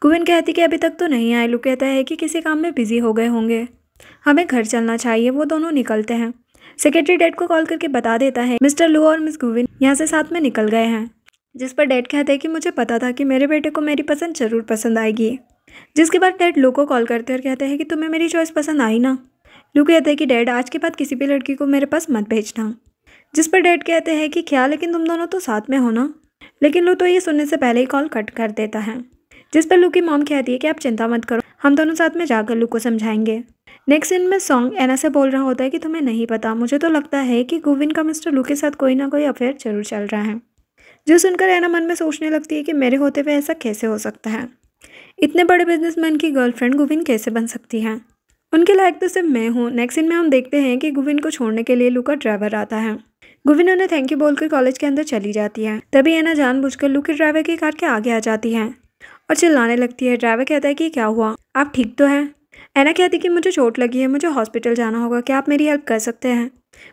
कुविन कहती कि अभी तक तो नहीं आए लू कहता है कि किसी काम में बिज़ी हो गए होंगे हमें घर चलना चाहिए वो दोनों निकलते हैं सेक्रेटरी डेड को कॉल करके बता देता है मिस्टर लू और मिस गुविन यहाँ से साथ में निकल गए हैं जिस पर डेड कहते हैं कि मुझे पता था कि मेरे बेटे को मेरी पसंद ज़रूर पसंद आएगी जिसके बाद डैड लू को कॉल करते हैं और कहते हैं कि तुम्हें मेरी चॉइस पसंद आई ना लू कहते हैं कि डैड आज के बाद किसी भी लड़की को मेरे पास मत भेजना जिस पर डैड कहते हैं कि क्या लेकिन तुम दोनों तो साथ में हो ना लेकिन लू तो ये सुनने से पहले ही कॉल कट कर देता है जिस पर लू की मॉम कहती है कि आप चिंता मत करो हम दोनों साथ में जाकर लू को समझाएंगे नेक्स्ट सीन में सॉन्ग एना से बोल रहा होता है कि तुम्हें नहीं पता मुझे तो लगता है कि गोविंद का मिस्टर लू के साथ कोई ना कोई अफेयर जरूर चल रहा है जो सुनकर एना मन में सोचने लगती है कि मेरे होते हुए ऐसा कैसे हो सकता है इतने बड़े बिजनेसमैन की गर्लफ्रेंड गुविन कैसे बन सकती है उनके लायक तो सिर्फ मैं हूँ नेक्स्ट में हम देखते हैं कि गुविन को छोड़ने के लिए लू का ड्राइवर आता है गुविन उन्हें थैंक यू बोलकर कॉलेज के अंदर चली जाती है तभी एना जानबूझकर लू के ड्राइवर की कार के आगे आ जाती है और चिल्लाने लगती है ड्राइवर कहता है कि क्या हुआ आप ठीक तो है एना कहती कि मुझे चोट लगी है मुझे हॉस्पिटल जाना होगा क्या आप मेरी हेल्प कर सकते हैं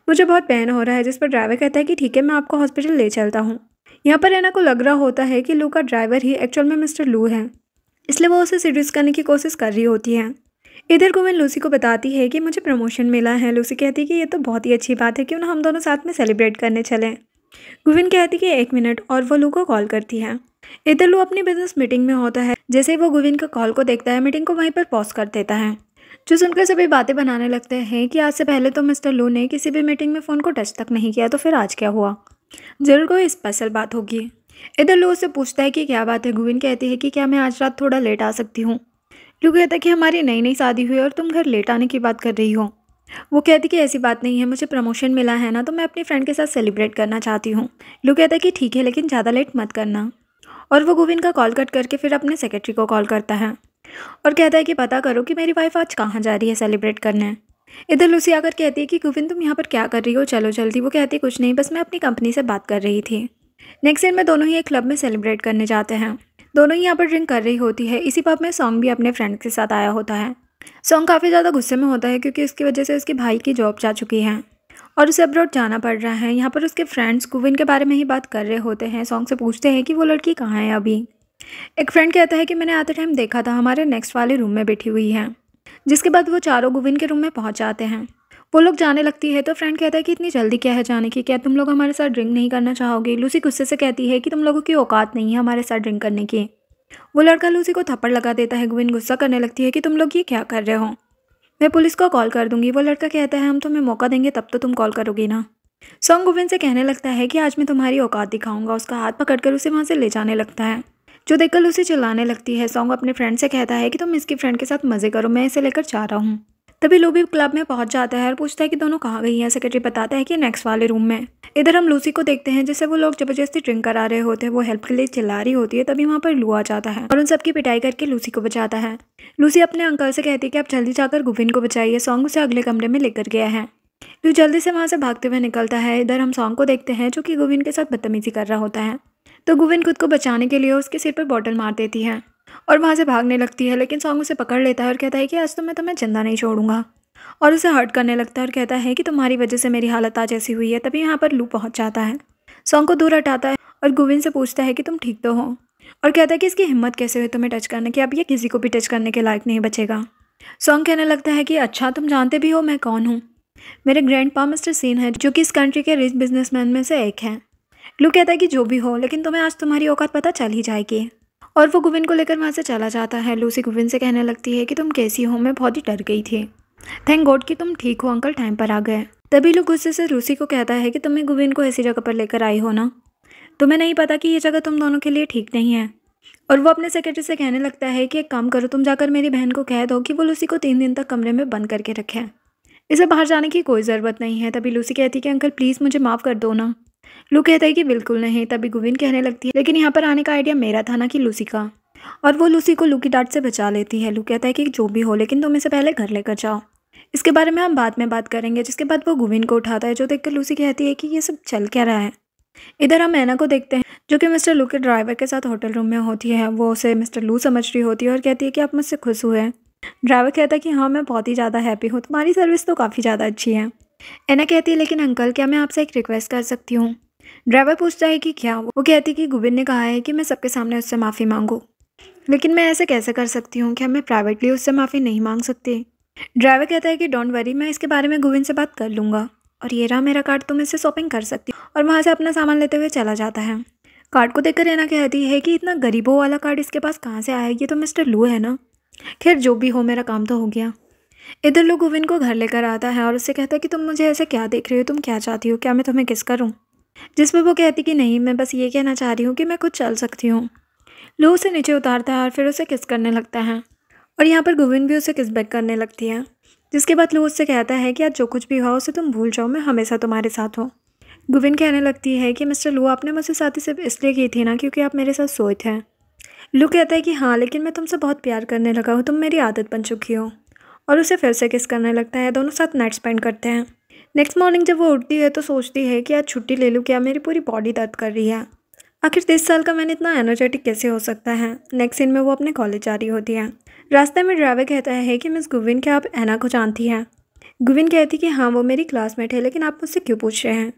मुझे बहुत पेन हो रहा है जिस पर ड्राइवर कहता है कि ठीक है मैं आपको हॉस्पिटल ले चलता हूँ यहाँ पर एना को लग रहा होता है कि लू का ड्राइवर ही एक्चुअल में मिस्टर लू है इसलिए वो उसे सीड्यूस करने की कोशिश कर रही होती है इधर गोविंद लूसी को बताती है कि मुझे प्रमोशन मिला है लूसी कहती है कि ये तो बहुत ही अच्छी बात है क्यों ना हम दोनों साथ में सेलिब्रेट करने चलें गोविंद कहती है कि एक मिनट और वो लू को कॉल करती है इधर लू अपनी बिजनेस मीटिंग में होता है जैसे ही वो गोविंद का कॉल को देखता है मीटिंग को वहीं पर पॉज कर देता है जो सुनकर सभी बातें बनाने लगते हैं कि आज से पहले तो मिस्टर लू ने किसी भी मीटिंग में फ़ोन को टच तक नहीं किया तो फिर आज क्या हुआ जरूर कोई स्पेशल बात होगी इधर लोग उससे पूछता है कि क्या बात है गुविन कहती है कि क्या मैं आज रात थोड़ा लेट आ सकती हूँ लू कहता है कि हमारी नई नई शादी हुई और तुम घर लेट आने की बात कर रही हो वो कहती कि ऐसी बात नहीं है मुझे प्रमोशन मिला है ना तो मैं अपनी फ्रेंड के साथ सेलिब्रेट करना चाहती हूँ लू कहता कि ठीक है लेकिन ज़्यादा लेट मत करना और वो गोविंद का कॉल कट करके फिर अपने सेक्रेटरी को कॉल करता है और कहता है कि पता करो कि मेरी वाइफ आज कहाँ जा रही है सेलिब्रेट करने इधर लूसी आकर कहती है कि गोविंद तुम यहाँ पर क्या कर रही हो चलो जल्दी वो कहती कुछ नहीं बस मैं अपनी कंपनी से बात कर रही थी नेक्स्ट ईयर में दोनों ही एक क्लब में सेलिब्रेट करने जाते हैं दोनों ही यहाँ पर ड्रिंक कर रही होती है इसी पब में सॉन्ग भी अपने फ्रेंड के साथ आया होता है सॉन्ग काफ़ी ज़्यादा गुस्से में होता है क्योंकि उसकी वजह से उसके भाई की जॉब जा चुकी है और उसे अब्रॉड जाना पड़ रहा है यहाँ पर उसके फ्रेंड्स कुविन के बारे में ही बात कर रहे होते हैं सॉन्ग से पूछते हैं कि वो लड़की कहाँ है अभी एक फ्रेंड कहता है कि मैंने आते टाइम देखा था हमारे नेक्स्ट वाले रूम में बैठी हुई है जिसके बाद वो चारों गुविन के रूम में पहुँच जाते हैं वो लोग जाने लगती है तो फ्रेंड कहता है कि इतनी जल्दी क्या है जाने की क्या तुम लोग हमारे साथ ड्रिंक नहीं करना चाहोगे लूसी गुस्से से कहती है कि तुम लोगों की औकात नहीं है हमारे साथ ड्रिंक करने की वो लड़का लूसी को थप्पड़ लगा देता है गुविन गुस्सा करने लगती है कि तुम लोग ये क्या कर रहे हो मैं पुलिस को कॉल कर दूंगी वो लड़का कहता है हम तुम्हें मौका देंगे तब तो तुम कॉल करोगी ना सॉन्ग गुविन से कहने लगता है कि आज मैं तुम्हारी औकात दिखाऊंगा उसका हाथ पकड़कर उसे वहाँ से ले जाने लगता है जो देखकर उसे चिल्लाने लगती है सॉन्ग अपने फ्रेंड से कहता है कि तुम इसकी फ्रेंड के साथ मज़े करो मैं इसे लेकर जा रहा हूँ तभी लूबी क्लब में पहुंच जाता है और पूछता है कि दोनों कहाँ गई हैं सेक्रेटरी बताता है कि नेक्स्ट वाले रूम में इधर हम लूसी को देखते हैं जैसे वो लोग जबरदस्ती ड्रिंक करा रहे होते हैं वो हेल्प के लिए चिल्ला रही होती है तभी वहाँ पर लू आ जाता है और उन सबकी पिटाई करके लूसी को बचाता है लूसी अपने अंकल से कहती है कि आप जल्दी जाकर गुविन को बचाइए सॉन्ग उसे अगले कमरे में लेकर गया है लू जल्दी से वहाँ से भागते हुए निकलता है इधर हम सॉन्ग को देखते हैं जो कि गुविन के साथ बदतमीजी कर रहा होता है तो गुविन खुद को बचाने के लिए उसके सिर पर बॉटल मार देती है और वहाँ से भागने लगती है लेकिन सॉन्ग उसे पकड़ लेता है और कहता है कि आज तो मैं तुम्हें जिंदा नहीं छोड़ूंगा और उसे हर्ट करने लगता है और कहता है कि तुम्हारी वजह से मेरी हालत आज ऐसी हुई है तभी यहाँ पर लू पहुँच जाता है सॉन्ग को दूर हटाता है और गोविंद से पूछता है कि तुम ठीक तो हो और कहता है कि इसकी हिम्मत कैसे हुई तुम्हें टच करने की अब ये किसी को भी टच करने के लायक नहीं बचेगा सॉन्ग कहने लगता है कि अच्छा तुम जानते भी हो मैं कौन हूँ मेरे ग्रैंड पा मिस्टर सीन है जो कि इस कंट्री के रिच बिजनेसमैन में से एक हैं लू कहता है कि जो भी हो लेकिन तुम्हें आज तुम्हारी औकात पता चल ही जाएगी और वो गोविंद को लेकर वहाँ से चला जाता है लूसी गोविंद से कहने लगती है कि तुम कैसी हो मैं बहुत ही डर गई थी थैंक गॉड कि तुम ठीक हो अंकल टाइम पर आ गए तभी लोग गुस्से से लूसी को कहता है कि तुम्हें गोविंद को ऐसी जगह पर लेकर आई हो ना तुम्हें नहीं पता कि ये जगह तुम दोनों के लिए ठीक नहीं है और वो अपने सेक्रेटरी से कहने लगता है कि एक काम करो तुम जाकर मेरी बहन को कह दो कि वो लूसी को तीन दिन तक कमरे में बंद करके रखे इसे बाहर जाने की कोई ज़रूरत नहीं है तभी लूसी कहती है कि अंकल प्लीज़ मुझे माफ़ कर दो ना लू कहता है कि बिल्कुल नहीं तभी गुविन कहने लगती है लेकिन यहाँ पर आने का आइडिया मेरा था ना कि लूसी का और वो लूसी को लू की डांट से बचा लेती है लू कहता है कि जो भी हो लेकिन तुम इसे पहले घर लेकर जाओ इसके बारे में हम बाद में बात करेंगे जिसके बाद वो गुविन को उठाता है जो कर लूसी कहती है कि ये सब चल क्या रहा है इधर हम ऐना को देखते हैं जो कि मिस्टर लू के ड्राइवर के साथ होटल रूम में होती है वो उसे मिस्टर लू समझ रही होती है और कहती है कि आप मुझसे खुश हुए ड्राइवर कहता है कि हाँ मैं बहुत ही ज़्यादा हैप्पी हूँ तुम्हारी सर्विस तो काफ़ी ज़्यादा अच्छी है ऐना कहती है लेकिन अंकल क्या मैं आपसे एक रिक्वेस्ट कर सकती हूँ ड्राइवर पूछता है कि क्या वो कहती है कि गुबिन ने कहा है कि मैं सबके सामने उससे माफ़ी मांगू लेकिन मैं ऐसे कैसे कर सकती हूँ क्या मैं प्राइवेटली उससे माफ़ी नहीं मांग सकती ड्राइवर कहता है कि डोंट वरी मैं इसके बारे में गोविंद से बात कर लूँगा और ये रहा मेरा कार्ड तुम इससे शॉपिंग कर सकती हो और वहाँ से अपना सामान लेते हुए चला जाता है कार्ड को देखकर रहना कहती है कि इतना गरीबों वाला कार्ड इसके पास कहाँ से आया ये तो मिस्टर लू है ना खैर जो भी हो मेरा काम तो हो गया इधर लू गोविंद को घर लेकर आता है और उससे कहता है कि तुम मुझे ऐसे क्या देख रहे हो तुम क्या चाहती हो क्या मैं तुम्हें किस करूँ जिसमें वो कहती कि नहीं मैं बस ये कहना चाह रही हूँ कि मैं खुद चल सकती हूँ लो उसे नीचे उतारता है और फिर उसे किस करने लगता है और यहाँ पर गोविंद भी उसे किस बैक करने लगती है जिसके बाद लो उससे कहता है कि आज जो कुछ भी हुआ उसे तुम भूल जाओ मैं हमेशा तुम्हारे साथ हूँ गोविंद कहने लगती है कि मिस्टर लो आपने मुझसे साथी सिर्फ इसलिए की थी ना क्योंकि आप मेरे साथ सोए थे लू कहता है कि हाँ लेकिन मैं तुमसे बहुत प्यार करने लगा हूँ तुम मेरी आदत बन चुकी हो और उसे फिर से किस करने लगता है दोनों साथ नाइट स्पेंड करते हैं नेक्स्ट मॉर्निंग जब वो उठती है तो सोचती है कि आज छुट्टी ले लूँ क्या मेरी पूरी बॉडी दर्द कर रही है आखिर तीस साल का मैंने इतना एनर्जेटिक कैसे हो सकता है नेक्स्ट दिन में वो अपने कॉलेज जा रही होती है रास्ते में ड्राइवर कहता है कि मिस गुविन क्या आप ऐना को जानती हैं गुविन कहती कि हाँ वो मेरी क्लासमेट है लेकिन आप मुझसे क्यों पूछ रहे हैं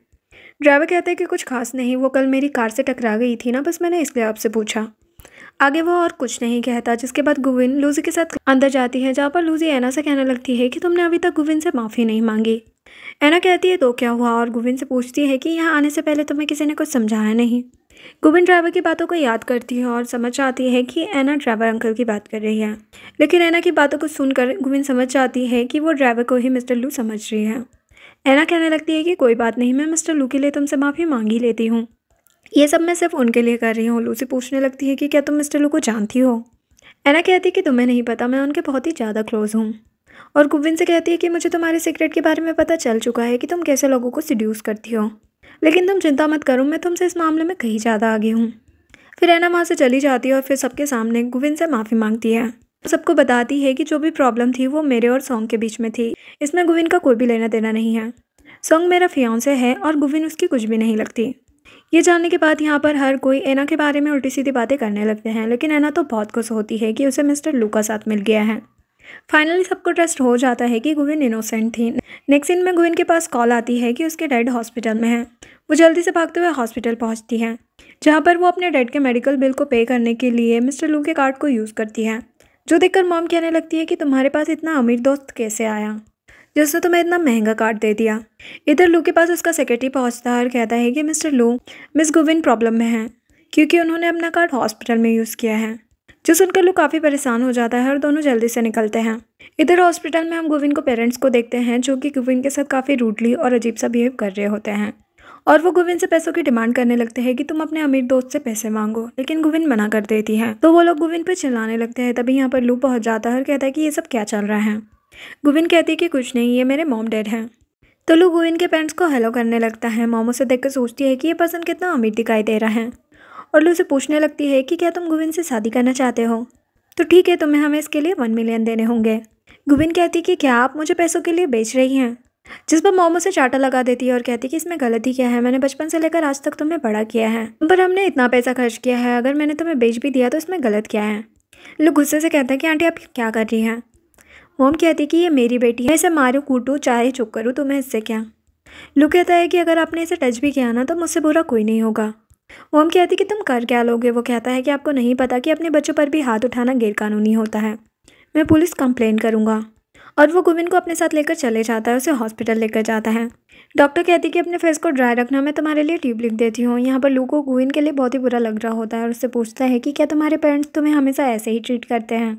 ड्राइवर कहते हैं कि कुछ खास नहीं वो कल मेरी कार से टकरा गई थी ना बस मैंने इसलिए आपसे पूछा आगे वो और कुछ नहीं कहता जिसके बाद गुविन लूजी के साथ अंदर जाती है जहाँ पर लूजी एना से कहने लगती है कि तुमने अभी तक गुविन से माफ़ी नहीं मांगी ऐना कहती है तो क्या हुआ और गोविंद से पूछती है कि यहाँ आने से पहले तुम्हें किसी ने कुछ समझाया नहीं गोविंद ड्राइवर की बातों को याद करती है और समझ आती है कि ऐना ड्राइवर अंकल की बात कर रही है लेकिन ऐना की बातों को सुनकर गोविंद समझ आती है कि वो ड्राइवर को ही मिस्टर लू समझ रही है ऐना कहने लगती है कि कोई बात नहीं मैं मिस्टर लू के लिए तुमसे माफ़ी मांग ही लेती हूँ ये सब मैं सिर्फ उनके लिए कर रही हूँ लू से पूछने लगती है कि क्या तुम मिस्टर लू को जानती हो ऐना कहती है कि तुम्हें नहीं पता मैं उनके बहुत ही ज़्यादा क्लोज़ हूँ और कुविन से कहती है कि मुझे तुम्हारे सीक्रेट के बारे में पता चल चुका है कि तुम कैसे लोगों को सड्यूस करती हो लेकिन तुम चिंता मत करो मैं तुमसे इस मामले में कहीं ज़्यादा आगे हूँ फिर एना वहाँ से चली जाती है और फिर सबके सामने गुविन से माफ़ी मांगती है सबको बताती है कि जो भी प्रॉब्लम थी वो मेरे और सॉन्ग के बीच में थी इसमें गुविन का कोई भी लेना देना नहीं है सॉन्ग मेरा फियांसे है और गुविन उसकी कुछ भी नहीं लगती ये जानने के बाद यहाँ पर हर कोई ऐना के बारे में उल्टी सीधी बातें करने लगते हैं लेकिन ऐना तो बहुत खुश होती है कि उसे मिस्टर लू का साथ मिल गया है फाइनली सबको ट्रस्ट हो जाता है कि गुविन इनोसेंट थी नेक्स्ट दिन में गुविन के पास कॉल आती है कि उसके डैड हॉस्पिटल में है वो जल्दी से भागते हुए हॉस्पिटल पहुंचती है जहाँ पर वो अपने डैड के मेडिकल बिल को पे करने के लिए मिस्टर लू के कार्ड को यूज़ करती है जो देखकर मॉम कहने लगती है कि तुम्हारे पास इतना अमीर दोस्त कैसे आया जिसने तुम्हें इतना महंगा कार्ड दे दिया इधर लू के पास उसका सेक्रेटरी पहुँचता है और कहता है कि मिस्टर लू मिस गुविन प्रॉब्लम में है क्योंकि उन्होंने अपना कार्ड हॉस्पिटल में यूज़ किया है जो सुनकर लोग काफ़ी परेशान हो जाता है और दोनों जल्दी से निकलते हैं इधर हॉस्पिटल में हम गोविंद को पेरेंट्स को देखते हैं जो कि गोविंद के साथ काफ़ी रूडली और अजीब सा बिहेव कर रहे होते हैं और वो गोविंद से पैसों की डिमांड करने लगते हैं कि तुम अपने अमीर दोस्त से पैसे मांगो लेकिन गोविंद मना कर देती है तो वो लोग गोविंद पर चिल्लाने लगते हैं तभी यहाँ पर लू पहुँच जाता है और कहता है कि ये सब क्या चल रहा है गोविंद कहती है कि कुछ नहीं ये मेरे मॉम डैड हैं तो लू गोविंद के पेरेंट्स को हेलो करने लगता है मोमो से देखकर सोचती है कि ये पर्सन कितना अमीर दिखाई दे रहा है और लू से पूछने लगती है कि क्या तुम गोविंद से शादी करना चाहते हो तो ठीक है तुम्हें हमें इसके लिए वन मिलियन देने होंगे गोविंद कहती कि क्या आप मुझे पैसों के लिए बेच रही हैं जिस पर मोमो से चाटा लगा देती है और कहती कि इसमें गलती क्या है मैंने बचपन से लेकर आज तक तुम्हें बड़ा किया है पर हमने इतना पैसा खर्च किया है अगर मैंने तुम्हें बेच भी दिया तो इसमें गलत क्या है लोग गुस्से से कहते हैं कि आंटी आप क्या कर रही हैं मोम कहती कि ये मेरी बेटी है इसे मारो कूटो चाहे चुप करूँ तुम्हें इससे क्या लू कहता है कि अगर आपने इसे टच भी किया ना तो मुझसे बुरा कोई नहीं होगा हम कहती है कि तुम कर क्या लोगे वो कहता है कि आपको नहीं पता कि अपने बच्चों पर भी हाथ उठाना गैरकानूनी होता है मैं पुलिस कंप्लेन करूँगा और वो गोविंद को अपने साथ लेकर चले जाता है उसे हॉस्पिटल लेकर जाता है डॉक्टर कहती है कि अपने फेस को ड्राई रखना मैं तुम्हारे लिए ट्यूब लिख देती हूँ यहाँ पर लू को गोविंद के लिए बहुत ही बुरा लग रहा होता है और उससे पूछता है कि क्या तुम्हारे पेरेंट्स तुम्हें हमेशा ऐसे ही ट्रीट करते हैं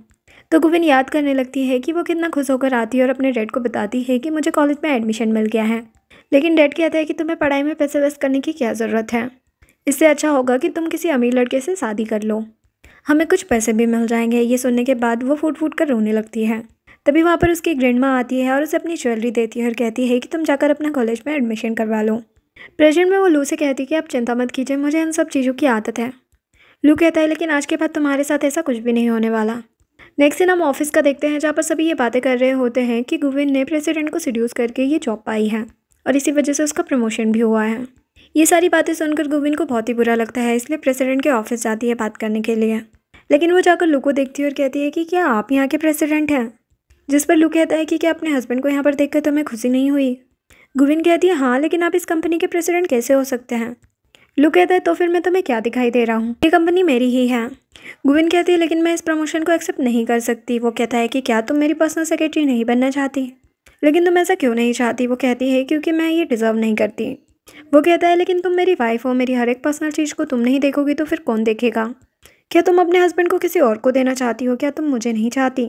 तो गोविंद याद करने लगती है कि वो कितना खुश होकर आती है और अपने डैड को बताती है कि मुझे कॉलेज में एडमिशन मिल गया है लेकिन डैड कहता है कि तुम्हें पढ़ाई में पैसे वेस्ट करने की क्या ज़रूरत है इससे अच्छा होगा कि तुम किसी अमीर लड़के से शादी कर लो हमें कुछ पैसे भी मिल जाएंगे ये सुनने के बाद वो फूट फूट कर रोने लगती है तभी वहाँ पर उसकी ग्रैंड माँ आती है और उसे अपनी ज्वेलरी देती है और कहती है कि तुम जाकर अपना कॉलेज में एडमिशन करवा लो प्रेजेंट में वो लू से कहती है कि आप चिंता मत कीजिए मुझे इन सब चीज़ों की आदत है लू कहता है लेकिन आज के बाद तुम्हारे साथ ऐसा कुछ भी नहीं होने वाला नेक्स्ट दिन हम ऑफिस का देखते हैं जहाँ पर सभी ये बातें कर रहे होते हैं कि गुविन ने प्रेसिडेंट को सड्यूस करके ये जॉब पाई है और इसी वजह से उसका प्रमोशन भी हुआ है ये सारी बातें सुनकर गोविंद को बहुत ही बुरा लगता है इसलिए प्रेसिडेंट के ऑफिस जाती है बात करने के लिए लेकिन वो जाकर लू को देखती है और कहती है कि क्या आप यहाँ के प्रेसिडेंट हैं जिस पर लू कहता है कि क्या अपने हस्बैंड को यहाँ पर देखकर तुम्हें तो खुशी नहीं हुई गोविंद कहती है हाँ लेकिन आप इस कंपनी के प्रेसिडेंट कैसे हो सकते हैं लू कहता है तो फिर मैं तुम्हें क्या दिखाई दे रहा हूँ ये कंपनी मेरी ही है गोविंद कहती है लेकिन मैं इस प्रमोशन को एक्सेप्ट नहीं कर सकती वो कहता है कि क्या तुम मेरी पर्सनल सेक्रेटरी नहीं बनना चाहती लेकिन तुम ऐसा क्यों नहीं चाहती वो कहती है क्योंकि मैं ये डिज़र्व नहीं करती वो कहता है लेकिन तुम मेरी वाइफ हो मेरी हर एक पर्सनल चीज़ को तुम नहीं देखोगी तो फिर कौन देखेगा क्या तुम अपने हस्बैंड को किसी और को देना चाहती हो क्या तुम मुझे नहीं चाहती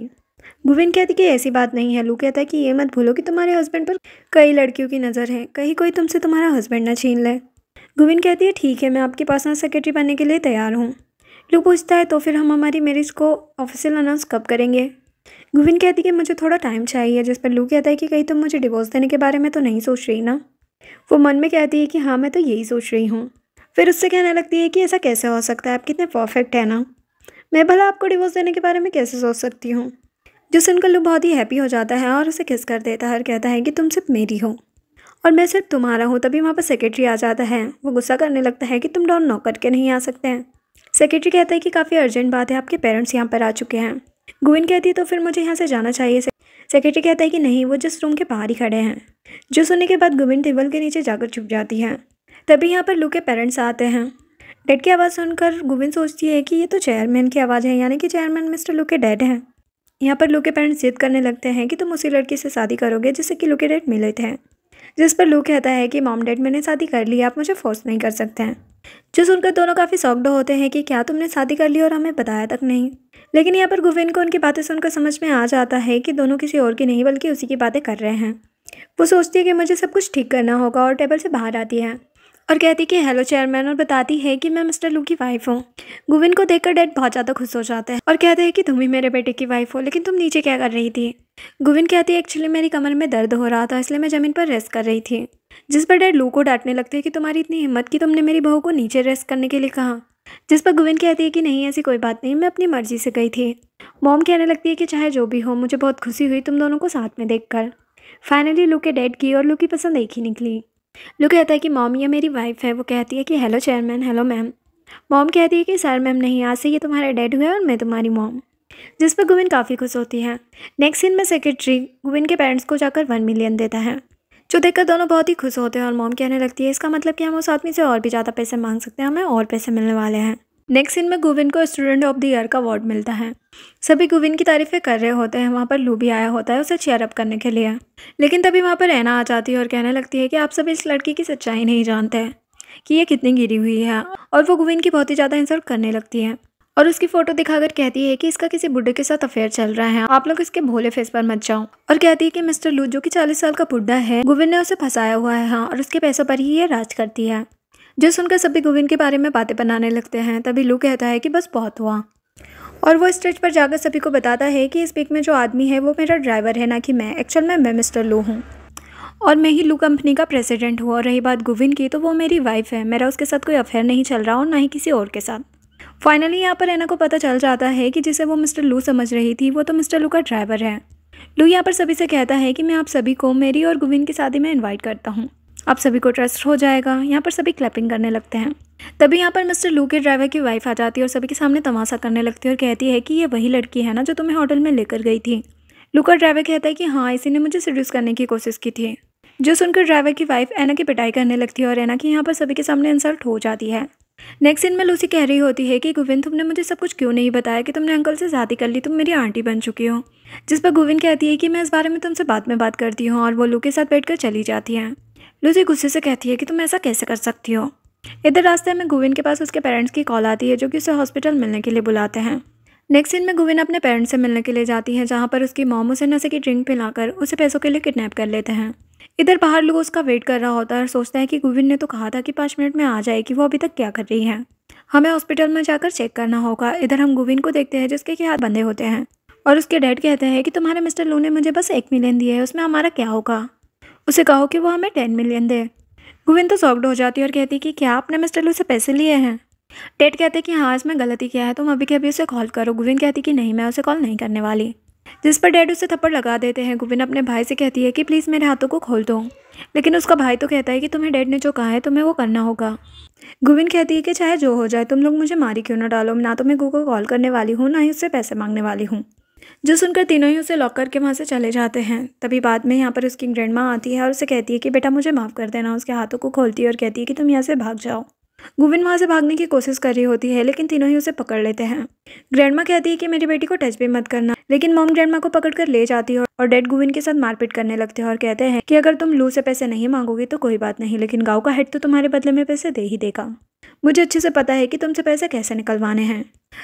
गुविन कहती कि ऐसी बात नहीं है लू कहता है कि ये मत भूलो कि तुम्हारे हस्बैंड पर कई लड़कियों की नज़र है कहीं कोई तुमसे तुम्हारा हस्बैंड ना छीन ले गुविन कहती है ठीक है मैं आपकी पर्सनल सेक्रेटरी बनने के लिए तैयार हूँ लू पूछता है तो फिर हम हमारी मेरिज को ऑफिशियल अनाउंस कब करेंगे गुविन कहती है कि मुझे थोड़ा टाइम चाहिए जिस पर लू कहता है कि कहीं तुम मुझे डिवोर्स देने के बारे में तो नहीं सोच रही ना वो मन में कहती है कि हाँ मैं तो यही सोच रही हूँ फिर उससे कहने लगती है कि ऐसा कैसे हो सकता है आप कितने परफेक्ट हैं ना मैं भला आपको डिवोर्स देने के बारे में कैसे सोच सकती हूँ जो सुनकर लू बहुत ही हैप्पी हो जाता है और उसे किस कर देता है और कहता है कि तुम सिर्फ मेरी हो और मैं सिर्फ तुम्हारा हूँ तभी वहाँ पर सेक्रेटरी आ जाता है वो गुस्सा करने लगता है कि तुम डॉन नौकर के नहीं आ सकते हैं सेक्रेटरी कहता है कि काफ़ी अर्जेंट बात है आपके पेरेंट्स यहाँ पर आ चुके हैं गोविंद कहती है तो फिर मुझे यहाँ से जाना चाहिए सेक्रेटरी कहता है कि नहीं वो जिस रूम के बाहर ही खड़े हैं जो सुनने के बाद गोविंद टेबल के नीचे जाकर छुप जाती है तभी यहाँ पर लू के पेरेंट्स आते हैं डेड की आवाज़ सुनकर गोविंद सोचती है कि ये तो चेयरमैन की आवाज़ है यानी कि चेयरमैन मिस्टर लू के डैड हैं यहाँ पर लू के पेरेंट्स जिद करने लगते हैं कि तुम उसी लड़की से शादी करोगे जिससे कि लू के डैड मिले थे जिस पर लू कहता है कि मॉम डैड मैंने शादी कर ली आप मुझे फोर्स नहीं कर सकते हैं जो सुनकर दोनों काफ़ी सॉक्ड होते हैं कि क्या तुमने शादी कर ली और हमें बताया तक नहीं लेकिन यहाँ पर गोविंद को उनकी बातें सुनकर समझ में आ जाता है कि दोनों किसी और की नहीं बल्कि उसी की बातें कर रहे हैं वो सोचती है कि मुझे सब कुछ ठीक करना होगा और टेबल से बाहर आती है और कहती कि हेलो चेयरमैन और बताती है कि मैं मिस्टर लू की वाइफ हूँ गोविंद को देखकर डैड बहुत ज़्यादा खुश हो जाता है और कहते हैं कि तुम ही मेरे बेटे की वाइफ हो लेकिन तुम नीचे क्या कर रही थी गोविंद कहती है एक्चुअली मेरी कमर में दर्द हो रहा था इसलिए मैं ज़मीन पर रेस्ट कर रही थी जिस पर डैड लू को डांटने लगते हैं कि तुम्हारी इतनी हिम्मत की तुमने मेरी बहू को नीचे रेस्ट करने के लिए कहा जिस पर गोविंद कहती है कि नहीं ऐसी कोई बात नहीं मैं अपनी मर्जी से गई थी मॉम कहने लगती है कि चाहे जो भी हो मुझे बहुत खुशी हुई तुम दोनों को साथ में देख फाइनली लू के डैड की और लू की पसंद एक ही निकली लू कहता है कि मॉम यह मेरी वाइफ है वो कहती है कि hello chairman hello ma'am mom कहती है कि सर मैम नहीं आज से ये तुम्हारे डैड हुए और मैं तुम्हारी मॉम जिस पर गुविन काफ़ी खुश होती है नेक्स्ट सीन में सेक्रेटरी गुविन के पेरेंट्स को जाकर वन मिलियन देता है जो देखकर दोनों बहुत ही खुश होते हैं और मॉम कहने लगती है इसका मतलब कि हम उस आदमी से और भी ज़्यादा पैसे मांग सकते हैं हमें और पैसे मिलने वाले हैं नेक्स्ट सीन में गोविंद को स्टूडेंट ऑफ द ईयर का अवार्ड मिलता है सभी गोविंद की तारीफ़ें कर रहे होते हैं वहाँ पर लू भी आया होता है उसे चेयर अप करने के लिए लेकिन तभी वहाँ पर रहना आ जाती है और कहने लगती है कि आप सभी इस लड़की की सच्चाई नहीं जानते कि ये कितनी गिरी हुई है और वो गोविंद की बहुत ही ज़्यादा इंसल्ट करने लगती है और उसकी फोटो दिखाकर कहती है कि इसका किसी बुढ़े के साथ अफेयर चल रहा है आप लोग इसके भोले फेस पर मत जाओ और कहती है कि मिस्टर लू जो कि चालीस साल का बुढ़ा है गोविंद ने उसे फंसाया हुआ है हाँ और उसके पैसों पर ही ये राज करती है जो सुनकर सभी गोविंद के बारे में बातें बनाने लगते हैं तभी लू कहता है कि बस बहुत हुआ और वो स्टेज पर जाकर सभी को बताता है कि इस पिक में जो आदमी है वो मेरा ड्राइवर है ना कि मैं एक्चुअल में मैं मिस्टर लू हूँ और मैं ही लू कंपनी का प्रेसिडेंट हूँ और रही बात गोविंद की तो वो मेरी वाइफ है मेरा उसके साथ कोई अफेयर नहीं चल रहा और ना ही किसी और के साथ फाइनली यहाँ पर एना को पता चल जाता है कि जिसे वो मिस्टर लू समझ रही थी वो तो मिस्टर लू का ड्राइवर है लू यहाँ पर सभी से कहता है कि मैं आप सभी को मेरी और गोविंद की शादी में इन्वाइट करता हूँ आप सभी को ट्रस्ट हो जाएगा यहाँ पर सभी क्लैपिंग करने लगते हैं तभी यहाँ पर मिस्टर लू के ड्राइवर की वाइफ आ जाती है और सभी के सामने तमाशा करने लगती है और कहती है कि ये वही लड़की है ना जो तुम्हें होटल में लेकर गई थी लू का ड्राइवर कहता है कि हाँ इसी ने मुझे सड्यूस करने की कोशिश की थी जो सुनकर ड्राइवर की वाइफ एना की पिटाई करने लगती है और एना की यहाँ पर सभी के सामने इंसल्ट हो जाती है नेक्स्ट सीन में लूसी कह रही होती है कि गोविंद तुमने मुझे सब कुछ क्यों नहीं बताया कि तुमने अंकल से शादी कर ली तुम मेरी आंटी बन चुकी हो जिस पर गोविंद कहती है कि मैं इस बारे में तुमसे बाद में बात करती हूँ और वो लू के साथ बैठकर चली जाती है लूसी गुस्से से कहती है कि तुम ऐसा कैसे कर सकती हो इधर रास्ते में गोविंद के पास उसके पेरेंट्स की कॉल आती है जो कि उसे हॉस्पिटल मिलने के लिए बुलाते हैं नेक्स्ट सीन में गोविंद अपने पेरेंट्स से मिलने के लिए जाती है जहाँ पर उसकी मोम उसे नशे की ड्रिंक पिलाकर उसे पैसों के लिए किडनैप कर लेते हैं इधर बाहर लोग उसका वेट कर रहा होता है और सोचता है कि गोविंद ने तो कहा था कि पाँच मिनट में आ जाएगी वो अभी तक क्या कर रही है हमें हॉस्पिटल में जाकर चेक करना होगा इधर हम गोविंद को देखते हैं जिसके कि हाथ बंधे होते हैं और उसके डैड कहते हैं कि तुम्हारे मिस्टर लू ने मुझे बस एक मिलियन दिए है उसमें हमारा क्या होगा उसे कहो कि वो हमें टेन मिलियन दे गोविंद तो सॉफ्ट हो जाती है और कहती कि क्या आपने मिस्टर लू से पैसे लिए हैं टेट कहते हैं कि हाँ इसमें गलती क्या है तुम अभी के अभी उसे कॉल करो गुविन कहती कि नहीं मैं उसे कॉल नहीं करने वाली जिस पर डैड उसे थप्पड़ लगा देते हैं गुविन अपने भाई से कहती है कि प्लीज़ मेरे हाथों को खोल दो लेकिन उसका भाई तो कहता है कि तुम्हें डैड ने जो कहा है तुम्हें वो करना होगा गुविन कहती है कि चाहे जो हो जाए तुम लोग मुझे मारी क्यों ना डालो ना तो मैं गू को कॉल करने वाली हूँ ना ही उससे पैसे मांगने वाली हूँ जो सुनकर तीनों ही उसे लॉक करके वहाँ से चले जाते हैं तभी बाद में यहाँ पर उसकी ग्रैंड माँ आती है और उसे कहती है कि बेटा मुझे माफ़ कर देना उसके हाथों को खोलती है और कहती है कि तुम यहाँ से भाग जाओ गुविन वहाँ से भागने की कोशिश कर रही होती है लेकिन तीनों ही उसे पकड़ लेते हैं ग्रैंडमा कहती है कि मेरी बेटी को टच भी मत करना लेकिन मॉम ग्रैंडमा को पकड़कर ले जाती है और डेड गुविन के साथ मारपीट करने लगते हैं और कहते हैं कि अगर तुम लू से पैसे नहीं मांगोगे तो कोई बात नहीं लेकिन गाँव का हेड तो तुम्हारे बदले में पैसे दे ही देगा मुझे अच्छे से पता है कि तुमसे पैसे कैसे निकलवाने हैं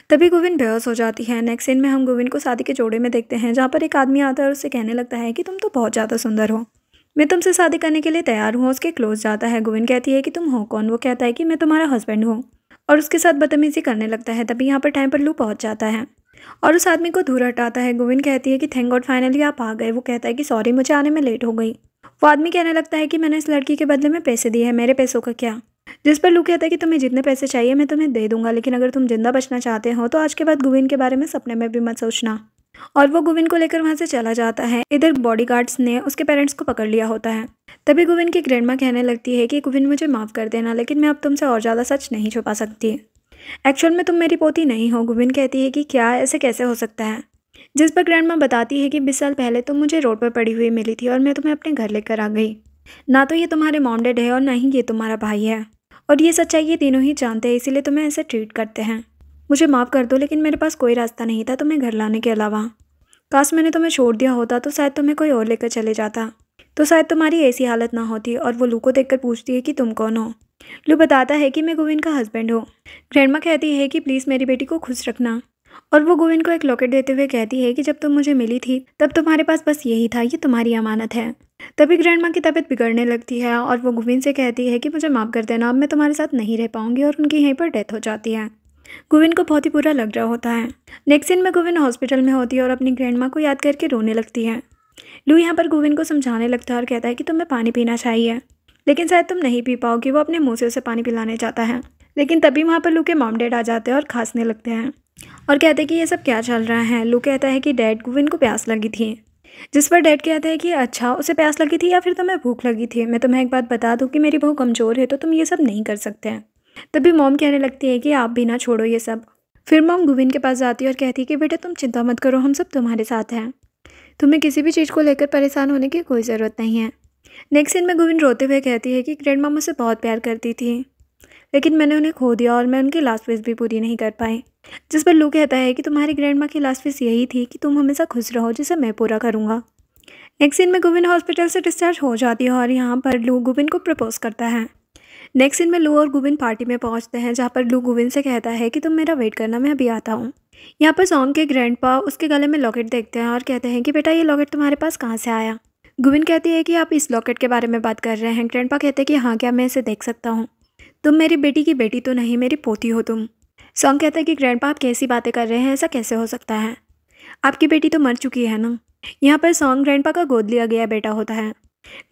तभी गोविंद बेहोश हो जाती है नेक्स्ट सीन में हम गोविंद को शादी के जोड़े में देखते हैं जहाँ पर एक आदमी आता है और उससे कहने लगता है कि तुम तो बहुत ज़्यादा सुंदर हो मैं तुमसे शादी करने के लिए तैयार हूँ उसके क्लोज जाता है गोविंद कहती है कि तुम हो कौन वो कहता है कि मैं तुम्हारा हस्बैंड हूँ और उसके साथ बदतमीजी करने लगता है तभी यहाँ पर टाइम पर लू पहुँच जाता है और उस आदमी को दूर हटाता है गोविंद कहती है कि थैंक गॉड फाइनली आप आ गए वो कहता है कि सॉरी मुझे आने में लेट हो गई वो आदमी कहने लगता है कि मैंने इस लड़की के बदले में पैसे दिए हैं मेरे पैसों का क्या जिस पर लू कहता है कि तुम्हें जितने पैसे चाहिए मैं तुम्हें दे दूंगा लेकिन अगर तुम जिंदा बचना चाहते हो तो आज के बाद गोविंद के बारे में सपने में भी मत सोचना और वो गोविंद को लेकर वहाँ से चला जाता है इधर बॉडीगार्ड्स ने उसके पेरेंट्स को पकड़ लिया होता है तभी गोविंद की ग्रैंडमा कहने लगती है कि गोविंद मुझे माफ़ कर देना लेकिन मैं अब तुमसे और ज़्यादा सच नहीं छुपा सकती एक्चुअल में तुम मेरी पोती नहीं हो गोविंद कहती है कि क्या ऐसे कैसे हो सकता है जिस पर ग्रैंड बताती है कि बीस साल पहले तुम मुझे रोड पर पड़ी हुई मिली थी और मैं तुम्हें अपने घर लेकर आ गई ना तो ये तुम्हारे मॉम डैड है और ना ही ये तुम्हारा भाई है और ये सच्चाई ये तीनों ही जानते हैं इसीलिए तुम्हें ऐसे ट्रीट करते हैं मुझे माफ़ कर दो लेकिन मेरे पास कोई रास्ता नहीं था तुम्हें तो घर लाने के अलावा काश मैंने तुम्हें छोड़ दिया होता तो शायद तुम्हें कोई और लेकर चले जाता तो शायद तुम्हारी ऐसी हालत ना होती और वो लू को देख पूछती है कि तुम कौन हो लू बताता है कि मैं गोविंद का हस्बैंड हूँ ग्रैंडमा कहती है कि प्लीज़ मेरी बेटी को खुश रखना और वो गोविंद को एक लॉकेट देते हुए कहती है कि जब तुम मुझे मिली थी तब तुम्हारे पास बस यही था ये तुम्हारी अमानत है तभी माँ की तबीयत बिगड़ने लगती है और वो गोविंद से कहती है कि मुझे माफ़ कर देना अब मैं तुम्हारे साथ नहीं रह पाऊँगी और उनकी यहीं पर डेथ हो जाती है गोविंद को बहुत ही बुरा लग रहा होता है नेक्स्ट दिन में गोविंद हॉस्पिटल में होती है और अपनी ग्रैंड को याद करके रोने लगती है लू यहाँ पर गोविंद को समझाने लगता है और कहता है कि तुम्हें पानी पीना चाहिए लेकिन शायद तुम नहीं पी पाओगे वो अपने मुँह से उसे पानी पिलाने जाता है लेकिन तभी वहाँ पर लू के मॉम डैड आ जाते हैं और खांसने लगते हैं और कहते हैं कि ये सब क्या चल रहा है लू कहता है कि डैड गोविंद को प्यास लगी थी जिस पर डैड कहते हैं कि अच्छा उसे प्यास लगी थी या फिर तुम्हें भूख लगी थी मैं तुम्हें एक बात बता दूँ कि मेरी बहू कमज़ोर है तो तुम ये सब नहीं कर सकते हैं तभी मॉम कहने लगती है कि आप भी ना छोड़ो ये सब फिर मॉम गुविन के पास जाती है और कहती है कि बेटा तुम चिंता मत करो हम सब तुम्हारे साथ हैं तुम्हें किसी भी चीज़ को लेकर परेशान होने की कोई ज़रूरत नहीं है नेक्स्ट दिन में गोविंद रोते हुए कहती है कि ग्रैंड मामा मुझसे बहुत प्यार करती थी लेकिन मैंने उन्हें खो दिया और मैं उनकी लास्ट विश भी पूरी नहीं कर पाई जिस पर लू कहता है कि तुम्हारी ग्रैंड माँ की लास्ट विश यही थी कि तुम हमेशा खुश रहो जिसे मैं पूरा करूँगा नेक्स्ट दिन में गोविंद हॉस्पिटल से डिस्चार्ज हो जाती है और यहाँ पर लू गोविंद को प्रपोज करता है नेक्स्ट सीन में लू और गुबिन पार्टी में पहुंचते हैं जहाँ पर लू गुबिन से कहता है कि तुम मेरा वेट करना मैं अभी आता हूँ यहाँ पर सॉन्ग के ग्रैंड उसके गले में लॉकेट देखते हैं और कहते हैं कि बेटा ये लॉकेट तुम्हारे पास कहाँ से आया गुबिन कहती है कि आप इस लॉकेट के बारे में बात कर रहे हैं ग्रैंड कहते हैं कि हाँ क्या मैं इसे देख सकता हूँ तुम मेरी बेटी की बेटी तो नहीं मेरी पोती हो तुम सॉन्ग कहते हैं कि ग्रैंड आप कैसी बातें कर रहे हैं ऐसा कैसे हो सकता है आपकी बेटी तो मर चुकी है ना यहाँ पर सॉन्ग ग्रैंड का गोद लिया गया बेटा होता है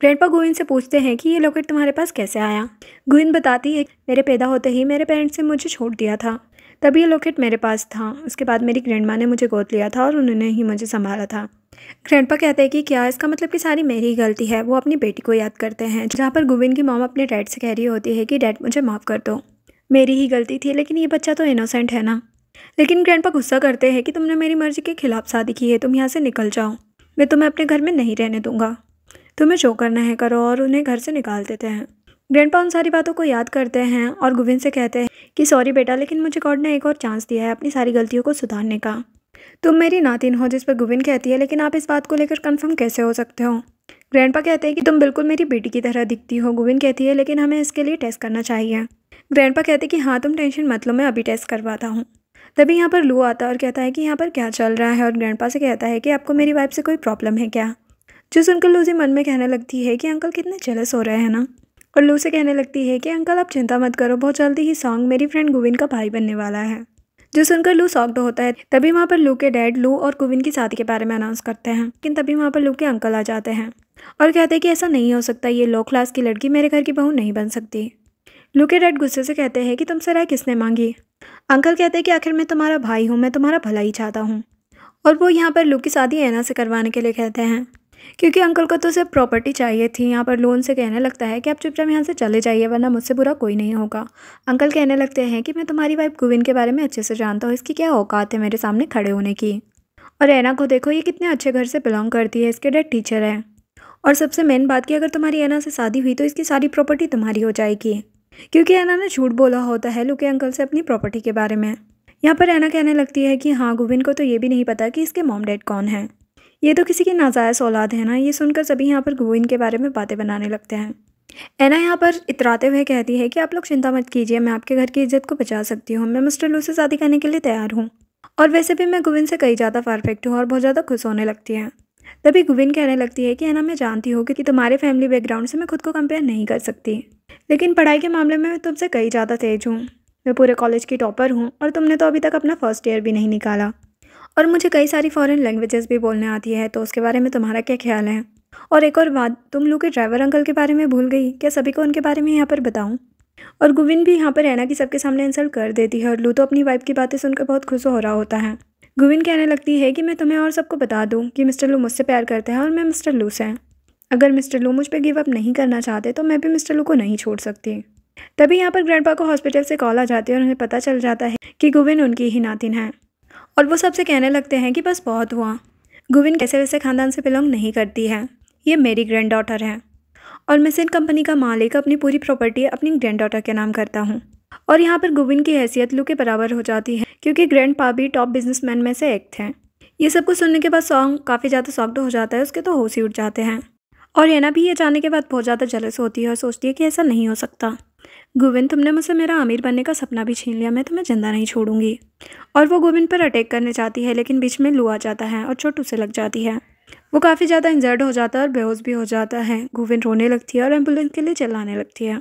ग्रैंडपा गोविंद से पूछते हैं कि ये लॉकेट तुम्हारे पास कैसे आया गोविंद बताती है मेरे पैदा होते ही मेरे पेरेंट्स ने मुझे छोड़ दिया था तब ये लॉकेट मेरे पास था उसके बाद मेरी ग्रैंड ने मुझे गोद लिया था और उन्होंने ही मुझे संभाला था ग्रैंडपा कहते हैं कि क्या इसका मतलब कि सारी मेरी ही गलती है वो अपनी बेटी को याद करते हैं जहाँ पर गोविंद की माम अपने डैड से कह रही होती है कि डैड मुझे माफ़ कर दो मेरी ही गलती थी लेकिन ये बच्चा तो इनोसेंट है ना लेकिन ग्रैंडपा गुस्सा करते हैं कि तुमने मेरी मर्जी के खिलाफ शादी की है तुम यहाँ से निकल जाओ मैं तुम्हें अपने घर में नहीं रहने दूंगा तुम्हें जो करना है करो और उन्हें घर से निकाल देते हैं ग्रैंड उन सारी बातों को याद करते हैं और गोविंद से कहते हैं कि सॉरी बेटा लेकिन मुझे गॉड ने एक और चांस दिया है अपनी सारी गलतियों को सुधारने का तुम मेरी नातिन हो जिस पर गोविंद कहती है लेकिन आप इस बात को लेकर कंफर्म कैसे हो सकते हो ग्रैंड कहते हैं कि तुम बिल्कुल मेरी बेटी की तरह दिखती हो गोविंद कहती है लेकिन हमें इसके लिए टेस्ट करना चाहिए ग्रैंड कहते हैं कि हाँ तुम टेंशन मत लो मैं अभी टेस्ट करवाता हूँ तभी यहाँ पर लू आता है और कहता है कि यहाँ पर क्या चल रहा है और ग्रैंड से कहता है कि आपको मेरी वाइफ से कोई प्रॉब्लम है क्या जो सुनकर लूसी मन में कहने लगती है कि अंकल कितने जेलस हो रहे हैं ना और लू से कहने लगती है कि अंकल आप चिंता मत करो बहुत जल्दी ही सॉन्ग मेरी फ्रेंड गोविंद का भाई बनने वाला है जो सुनकर लू सॉक्ड होता है तभी वहाँ पर लू के डैड लू और गुविन की शादी के बारे में अनाउंस करते हैं लेकिन तभी वहाँ पर लू के अंकल आ जाते हैं और कहते हैं कि ऐसा नहीं हो सकता ये लो क्लास की लड़की मेरे घर की बहू नहीं बन सकती लू के डैड गुस्से से कहते हैं कि तुमसे राय किसने मांगी अंकल कहते हैं कि आखिर मैं तुम्हारा भाई हूँ मैं तुम्हारा भला ही चाहता हूँ और वो यहाँ पर लू की शादी ऐना से करवाने के लिए कहते हैं क्योंकि अंकल को तो सिर्फ प्रॉपर्टी चाहिए थी यहाँ पर लोन से कहने लगता है कि आप चुपचाप यहाँ से चले जाइए वरना मुझसे बुरा कोई नहीं होगा अंकल कहने लगते हैं कि मैं तुम्हारी वाइफ गोविंद के बारे में अच्छे से जानता हूँ इसकी क्या औकात है मेरे सामने खड़े होने की और ऐना को देखो ये कितने अच्छे घर से बिलोंग करती है इसके डैड टीचर है और सबसे मेन बात की अगर तुम्हारी ऐना से शादी हुई तो इसकी सारी प्रॉपर्टी तुम्हारी हो जाएगी क्योंकि ऐना ने झूठ बोला होता है लुके अंकल से अपनी प्रॉपर्टी के बारे में यहाँ पर ऐना कहने लगती है कि हाँ गोविंद को तो ये भी नहीं पता कि इसके मॉम डैड कौन हैं ये तो किसी की नाजायज़ औलाद है ना ये सुनकर सभी यहाँ पर गोविंद के बारे में बातें बनाने लगते हैं एना यहाँ पर इतराते हुए कहती है कि आप लोग चिंता मत कीजिए मैं आपके घर की इज्जत को बचा सकती हूँ मैं मिस्टर लू से शादी करने के लिए तैयार हूँ और वैसे भी मैं गोविंद से कई ज़्यादा परफेक्ट हूँ और बहुत ज़्यादा खुश होने लगती है तभी गोविंद कहने लगती है कि एना मैं जानती हूँ कि तुम्हारे फैमिली बैकग्राउंड से मैं खुद को कंपेयर नहीं कर सकती लेकिन पढ़ाई के मामले में मैं तुमसे कई ज़्यादा तेज हूँ मैं पूरे कॉलेज की टॉपर हूँ और तुमने तो अभी तक अपना फर्स्ट ईयर भी नहीं निकाला और मुझे कई सारी फ़ॉरेन लैंग्वेजेस भी बोलने आती है तो उसके बारे में तुम्हारा क्या ख्याल है और एक और बात तुम लोग के ड्राइवर अंकल के बारे में भूल गई क्या सभी को उनके बारे में यहाँ पर बताऊँ और गोविंद भी यहाँ पर रहना की सबके सामने इंसल्ट कर देती है और लू तो अपनी वाइफ की बातें सुनकर बहुत खुश हो रहा होता है गोविंद कहने लगती है कि मैं तुम्हें और सबको बता दूँ कि मिस्टर लू मुझसे प्यार करते हैं और मैं मिस्टर लू से अगर मिस्टर लू मुझ पर गिव अप नहीं करना चाहते तो मैं भी मिस्टर लू को नहीं छोड़ सकती तभी यहाँ पर ग्रैंडपा को हॉस्पिटल से कॉल आ जाती है और उन्हें पता चल जाता है कि गोविंद उनकी ही नातिन है और वो सबसे कहने लगते हैं कि बस बहुत हुआ गुविन कैसे वैसे ख़ानदान से बिलोंग नहीं करती है ये मेरी ग्रैंड डॉटर है और मैं सिंह कंपनी का मालिक अपनी पूरी प्रॉपर्टी अपनी ग्रैंड डॉटर के नाम करता हूँ और यहाँ पर गुविन की हैसियत लू के बराबर हो जाती है क्योंकि ग्रैंड पा भी टॉप बिजनेसमैन में से एक थे ये सब कुछ सुनने के बाद सॉन्ग काफ़ी ज़्यादा सॉफ्ट हो जाता है उसके तो होश ही उठ जाते हैं और ना भी ये जाने के बाद बहुत ज़्यादा जलस होती है और सोचती है कि ऐसा नहीं हो सकता गोविंद तुमने मुझसे मेरा अमीर बनने का सपना भी छीन लिया मैं तुम्हें जिंदा नहीं छोड़ूंगी और वो गोविंद पर अटैक करने जाती है लेकिन बीच में लू आ जाता है और चोट उसे लग जाती है वो काफ़ी ज़्यादा इंजर्ड हो जाता है और बेहोश भी हो जाता है गोविंद रोने लगती है और एम्बुलेंस के लिए चलाने लगती है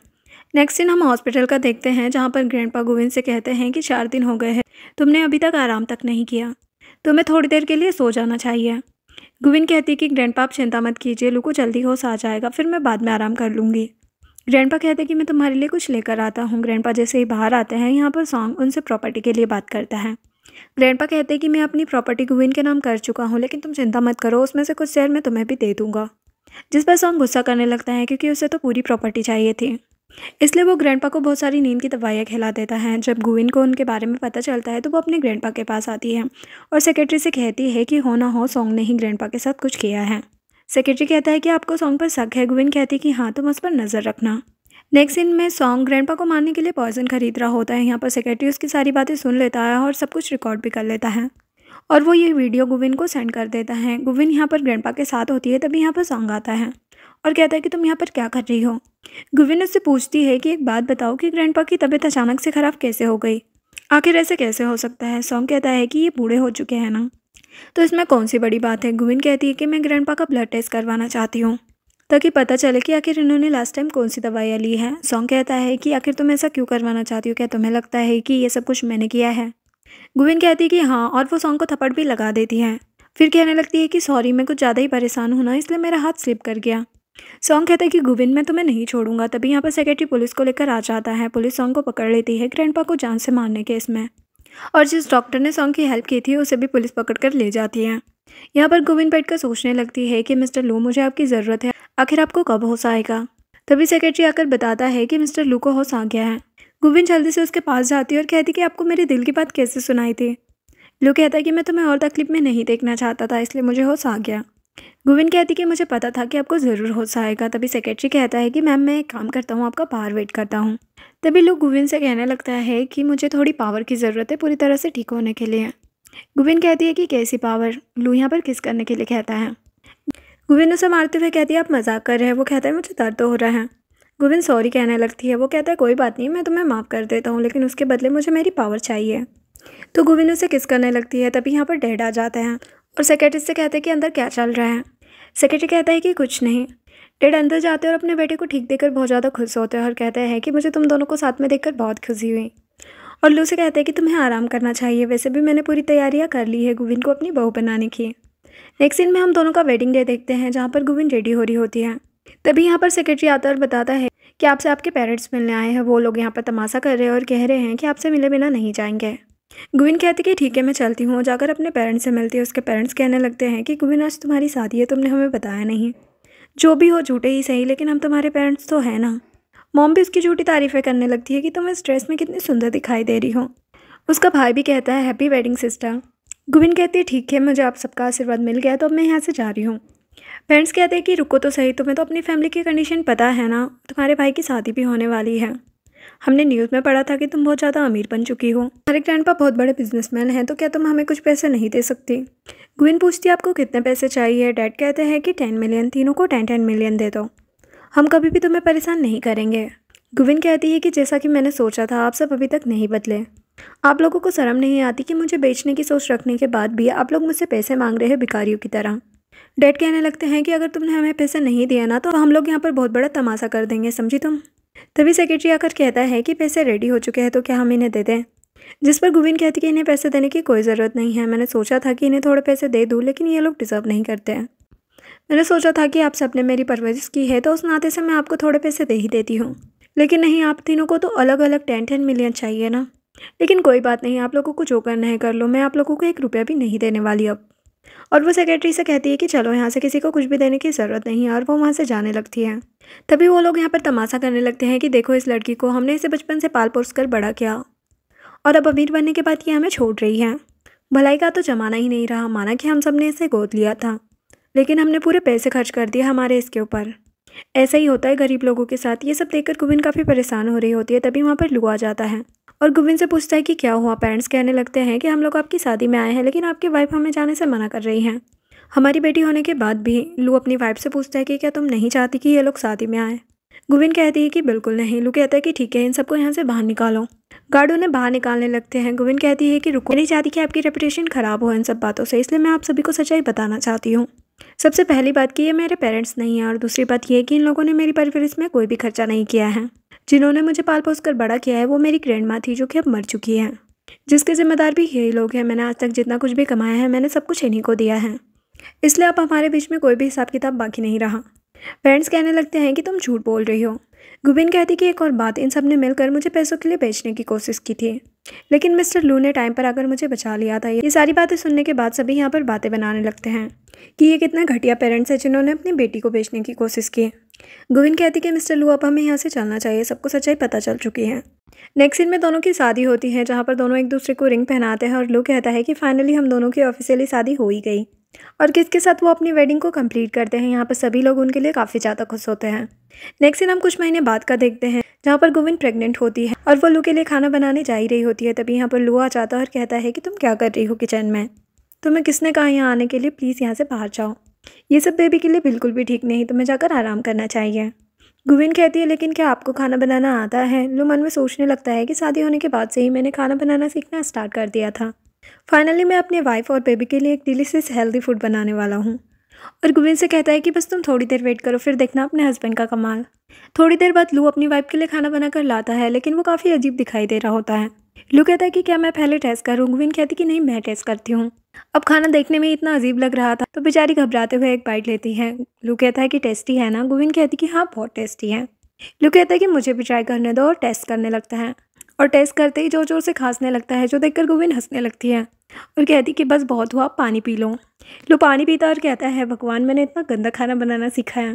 नेक्स्ट दिन हम हॉस्पिटल का देखते हैं जहाँ पर ग्रैंड गोविंद से कहते हैं कि चार दिन हो गए हैं तुमने अभी तक आराम तक नहीं किया तुम्हें थोड़ी देर के लिए सो जाना चाहिए गोविंद कहती है कि ग्रैंड आप चिंता मत कीजिए लू को जल्दी होश आ जाएगा फिर मैं बाद में आराम कर लूँगी ग्रैंडपा कहते हैं कि मैं तुम्हारे लिए कुछ लेकर आता हूँ ग्रैंडपा जैसे ही बाहर आते हैं यहाँ पर सॉन्ग उनसे प्रॉपर्टी के लिए बात करता है ग्रैंडपा कहते हैं कि मैं अपनी प्रॉपर्टी को विन के नाम कर चुका हूँ लेकिन तुम चिंता मत करो उसमें से कुछ शेयर मैं तुम्हें भी दे दूँगा जिस पर सॉन्ग गुस्सा करने लगता है क्योंकि उसे तो पूरी प्रॉपर्टी चाहिए थी इसलिए वो ग्रैंडपा को बहुत सारी नींद की दवाइयाँ खिला देता है जब गुविन को उनके बारे में पता चलता है तो वो अपने ग्रैंडपा के पास आती है और सेक्रेटरी से कहती है कि हो ना हो सॉन्ग ने ही ग्रैंडपा के साथ कुछ किया है सेक्रेटरी कहता है कि आपको सॉन्ग पर शक है गुविन कहती है कि हाँ तुम उस पर नज़र रखना नेक्स्ट सीन में सॉन्ग ग्रैंडपा को मारने के लिए पॉइजन खरीद रहा होता है यहाँ पर सेक्रेटरी उसकी सारी बातें सुन लेता है और सब कुछ रिकॉर्ड भी कर लेता है और वो ये वीडियो गुविन को सेंड कर देता है गुविन यहाँ पर ग्रैंडपा के साथ होती है तभी यहाँ पर सॉन्ग आता है और कहता है कि तुम यहाँ पर क्या कर रही हो गुविन उससे पूछती है कि एक बात बताओ कि ग्रैंडपा की तबीयत अचानक से ख़राब कैसे हो गई आखिर ऐसे कैसे हो सकता है सॉन्ग कहता है कि ये बूढ़े हो चुके हैं ना तो इसमें कौन सी बड़ी बात है गुविन कहती है कि मैं ग्रैंडपा का ब्लड टेस्ट करवाना चाहती हूँ ताकि पता चले कि आखिर इन्होंने लास्ट टाइम कौन सी दवाइयाँ ली हैं सॉन्ग कहता है कि आखिर तुम ऐसा क्यों करवाना चाहती हो क्या तुम्हें लगता है कि ये सब कुछ मैंने किया है गुविन कहती है कि हाँ और वो सॉन्ग को थप्पड़ भी लगा देती है फिर कहने लगती है कि सॉरी मैं कुछ ज़्यादा ही परेशान होना इसलिए मेरा हाथ स्लिप कर गया सॉन्ग कहता है कि गोविंद मैं तुम्हें नहीं छोड़ूंगा तभी यहाँ पर सेक्रेटरी पुलिस को लेकर आ जाता है पुलिस सॉन्ग को पकड़ लेती है ग्रैंडपा को जान से मारने के इसमें और जिस डॉक्टर ने सॉन्ग की हेल्प की थी उसे भी पुलिस पकड़कर ले जाती है यहाँ पर गोविंद बैठकर सोचने लगती है कि मिस्टर लू मुझे आपकी ज़रूरत है आखिर आपको कब होश आएगा तभी सेक्रेटरी आकर बताता है कि मिस्टर लू को होश आ गया है गोविंद जल्दी से उसके पास जाती है और कहती कि आपको मेरे दिल की बात कैसे सुनाई थी लू कहता कि मैं तुम्हें और तकलीफ में नहीं देखना चाहता था इसलिए मुझे होश आ गया गोविंद कहती कि मुझे पता था कि आपको ज़रूर हो आएगा तभी सेक्रेटरी कहता है कि मैम मैं एक काम करता हूँ आपका पावर वेट करता हूँ तभी लोग गोविंद से कहने लगता है कि मुझे थोड़ी पावर की ज़रूरत है पूरी तरह से ठीक होने के लिए गोविंद कहती है कि कैसी पावर लू यहाँ पर किस करने के लिए कहता है गोविंद उसे मारते हुए कहती है आप मजाक कर रहे हैं वो कहता है मुझे दर्द हो रहा है गोविंद सॉरी कहने लगती है वो कहता है कोई बात नहीं मैं तुम्हें माफ़ कर देता हूँ लेकिन उसके बदले मुझे मेरी पावर चाहिए तो गोविंद उसे किस करने लगती है तभी यहाँ पर डेड आ जाते हैं और सेक्रेटरी से कहते हैं कि अंदर क्या चल रहा है सेक्रेटरी कहता है कि कुछ नहीं डेड अंदर जाते हैं और अपने बेटे को ठीक देकर बहुत ज़्यादा खुश होते हैं और कहते हैं कि मुझे तुम दोनों को साथ में देखकर बहुत खुशी हुई और लूसी कहते हैं कि तुम्हें आराम करना चाहिए वैसे भी मैंने पूरी तैयारियाँ कर ली है गुविन को अपनी बहू बनाने की नेक्स्ट दिन में हम दोनों का वेडिंग डे देखते हैं जहाँ पर गुविन रेडी हो रही होती है तभी यहाँ पर सेक्रेटरी आता और बताता है कि आपसे आपके पेरेंट्स मिलने आए हैं वो लोग यहाँ पर तमाशा कर रहे हैं और कह रहे हैं कि आपसे मिले बिना नहीं जाएंगे गुविन कहती कि ठीक है मैं चलती हूँ जाकर अपने पेरेंट्स से मिलती है उसके पेरेंट्स कहने लगते हैं कि गुविन आज तुम्हारी शादी है तुमने हमें बताया नहीं जो भी हो झूठे ही सही लेकिन हम तुम्हारे पेरेंट्स तो हैं ना मोम भी उसकी झूठी तारीफ़ें करने लगती है कि तुम इस ड्रेस में कितनी सुंदर दिखाई दे रही हो उसका भाई भी कहता है हैप्पी वेडिंग सिस्टर गुविन कहती है ठीक है मुझे आप सबका आशीर्वाद मिल गया तो अब मैं यहाँ से जा रही हूँ पेरेंट्स कहते हैं कि रुको तो सही तुम्हें तो अपनी फैमिली की कंडीशन पता है ना तुम्हारे भाई की शादी भी होने वाली है हमने न्यूज़ में पढ़ा था कि तुम बहुत ज़्यादा अमीर बन चुकी हो हमारे ग्रैंड बहुत बड़े बिजनेसमैन हैं तो क्या तुम हमें कुछ पैसे नहीं दे सकती गुविन पूछती आपको कितने पैसे चाहिए डैड कहते हैं कि टेन मिलियन तीनों को टेन टेन मिलियन दे दो हम कभी भी तुम्हें परेशान नहीं करेंगे गुविन कहती है कि जैसा कि मैंने सोचा था आप सब अभी तक नहीं बदले आप लोगों को शर्म नहीं आती कि मुझे बेचने की सोच रखने के बाद भी आप लोग मुझसे पैसे मांग रहे हैं भिखारियों की तरह डैड कहने लगते हैं कि अगर तुमने हमें पैसे नहीं दिया ना तो हम लोग यहाँ पर बहुत बड़ा तमाशा कर देंगे समझी तुम तभी सेक्रेटरी आकर कहता है कि पैसे रेडी हो चुके हैं तो क्या हम इन्हें दे दें जिस पर गोविंद कहती है कि इन्हें पैसे देने की कोई ज़रूरत नहीं है मैंने सोचा था कि इन्हें थोड़े पैसे दे दूँ लेकिन ये लोग डिज़र्व नहीं करते हैं मैंने सोचा था कि आप सबने मेरी परवरिश की है तो उस नाते से मैं आपको थोड़े पैसे दे ही देती हूँ लेकिन नहीं आप तीनों को तो अलग अलग टेन टेन मिलियन चाहिए ना लेकिन कोई बात नहीं आप लोगों को जो करना है कर लो मैं आप लोगों को एक रुपया भी नहीं देने वाली अब और वो सेक्रेटरी से कहती है कि चलो यहाँ से किसी को कुछ भी देने की ज़रूरत नहीं है और वो वहाँ से जाने लगती है तभी वो लोग यहाँ पर तमाशा करने लगते हैं कि देखो इस लड़की को हमने इसे बचपन से पाल पोस कर बड़ा किया और अब अमीर बनने के बाद ये हमें छोड़ रही है भलाई का तो जमाना ही नहीं रहा माना कि हम सब ने इसे गोद लिया था लेकिन हमने पूरे पैसे खर्च कर दिए हमारे इसके ऊपर ऐसा ही होता है गरीब लोगों के साथ ये सब देखकर कुबिन काफ़ी परेशान हो रही होती है तभी वहाँ पर लू आ जाता है और गोविंद से पूछता है कि क्या हुआ पेरेंट्स कहने लगते हैं कि हम लोग आपकी शादी में आए हैं लेकिन आपकी वाइफ हमें जाने से मना कर रही हैं हमारी बेटी होने के बाद भी लू अपनी वाइफ से पूछता है कि क्या तुम नहीं चाहती कि ये लोग शादी में आए गोविंद कहती है कि बिल्कुल नहीं लू कहता है कि ठीक है इन सबको यहाँ से बाहर निकालो गार्ड उन्हें बाहर निकालने लगते हैं गोविंद कहती है कि रुको नहीं चाहती कि आपकी रेपुटेशन खराब हो इन सब बातों से इसलिए मैं आप सभी को सच्चाई बताना चाहती हूँ सबसे पहली बात कि ये मेरे पेरेंट्स नहीं हैं और दूसरी बात यह कि इन लोगों ने मेरी परवरिश में कोई भी खर्चा नहीं किया है जिन्होंने मुझे पाल पोस कर बड़ा किया है वो मेरी ग्रैंड माँ थी जो कि अब मर चुकी है जिसके ज़िम्मेदार भी यही लोग हैं मैंने आज तक जितना कुछ भी कमाया है मैंने सब कुछ इन्हीं को दिया है इसलिए अब हमारे बीच में कोई भी हिसाब किताब बाकी नहीं रहा फ्रेंड्स कहने लगते हैं कि तुम झूठ बोल रही हो गुबिन कहती कि एक और बात इन सब ने मिलकर मुझे पैसों के लिए बेचने की कोशिश की थी लेकिन मिस्टर लू ने टाइम पर आकर मुझे बचा लिया था ये सारी बातें सुनने के बाद सभी यहाँ पर बातें बनाने लगते हैं कि ये कितना घटिया पेरेंट्स हैं जिन्होंने अपनी बेटी को बेचने की कोशिश की गोविंद कहती कि मिस्टर लू अब हमें यहाँ से चलना चाहिए सबको सच्चाई पता चल चुकी है नेक्स्ट सीन में दोनों की शादी होती है जहाँ पर दोनों एक दूसरे को रिंग पहनाते हैं और लू कहता है कि फाइनली हम दोनों की ऑफिशियली शादी हो ही गई और किसके साथ वो अपनी वेडिंग को कंप्लीट करते हैं यहाँ पर सभी लोग उनके लिए काफ़ी ज़्यादा खुश होते हैं नेक्स्ट दिन हम कुछ महीने बाद का देखते हैं जहाँ पर गोविंद प्रेग्नेंट होती है और वो लू के लिए खाना बनाने जा ही रही होती है तभी यहाँ पर लू आ जाता है और कहता है कि तुम क्या कर रही हो किचन में तुम्हें किसने कहा यहाँ आने के लिए प्लीज़ यहाँ से बाहर जाओ ये सब बेबी के लिए बिल्कुल भी ठीक नहीं तुम्हें जाकर आराम करना चाहिए गुविन कहती है लेकिन क्या आपको खाना बनाना आता है लू मन में सोचने लगता है कि शादी होने के बाद से ही मैंने खाना बनाना सीखना स्टार्ट कर दिया था फाइनली मैं अपने वाइफ और बेबी के लिए एक डिलीशियस हेल्दी फूड बनाने वाला हूँ और गोविंद से कहता है कि बस तुम थोड़ी देर वेट करो फिर देखना अपने हस्बैंड का कमाल थोड़ी देर बाद लू अपनी वाइफ के लिए खाना बनाकर लाता है लेकिन वो काफ़ी अजीब दिखाई दे रहा होता है लू कहता है कि क्या मैं पहले टेस्ट करूँ गोविंद कहती कि नहीं मैं टेस्ट करती हूँ अब खाना देखने में इतना अजीब लग रहा था तो बेचारी घबराते हुए एक बाइट लेती है लू कहता है कि टेस्टी है ना गोविंद कहती कि हाँ बहुत टेस्टी है लू कहता है कि मुझे भी ट्राई करने दो और टेस्ट करने लगता है और टेस्ट करते ही ज़ोर ज़ोर से खांसने लगता है जो देखकर गोविंद हंसने लगती है और कहती कि बस बहुत हुआ पानी पी लो लो पानी पीता और कहता है भगवान मैंने इतना गंदा खाना बनाना सीखा है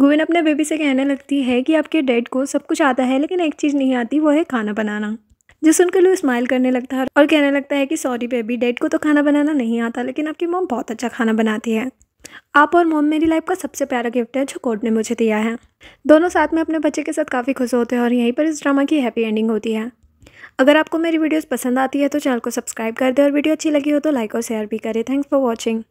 गोविंद अपने बेबी से कहने लगती है कि आपके डैड को सब कुछ आता है लेकिन एक चीज़ नहीं आती वो है खाना बनाना जो सुनकर लू स्माइल करने लगता है और कहने लगता है कि सॉरी बेबी डैड को तो खाना बनाना नहीं आता लेकिन आपकी मोम बहुत अच्छा खाना बनाती है आप और मोम मेरी लाइफ का सबसे प्यारा गिफ्ट है जो कोर्ट ने मुझे दिया है दोनों साथ में अपने बच्चे के साथ काफ़ी खुश होते हैं और यहीं पर इस ड्रामा की हैप्पी एंडिंग होती है अगर आपको मेरी वीडियोस पसंद आती है तो चैनल को सब्सक्राइब कर दें और वीडियो अच्छी लगी हो तो लाइक और शेयर भी करें थैंक्स फॉर वॉचिंग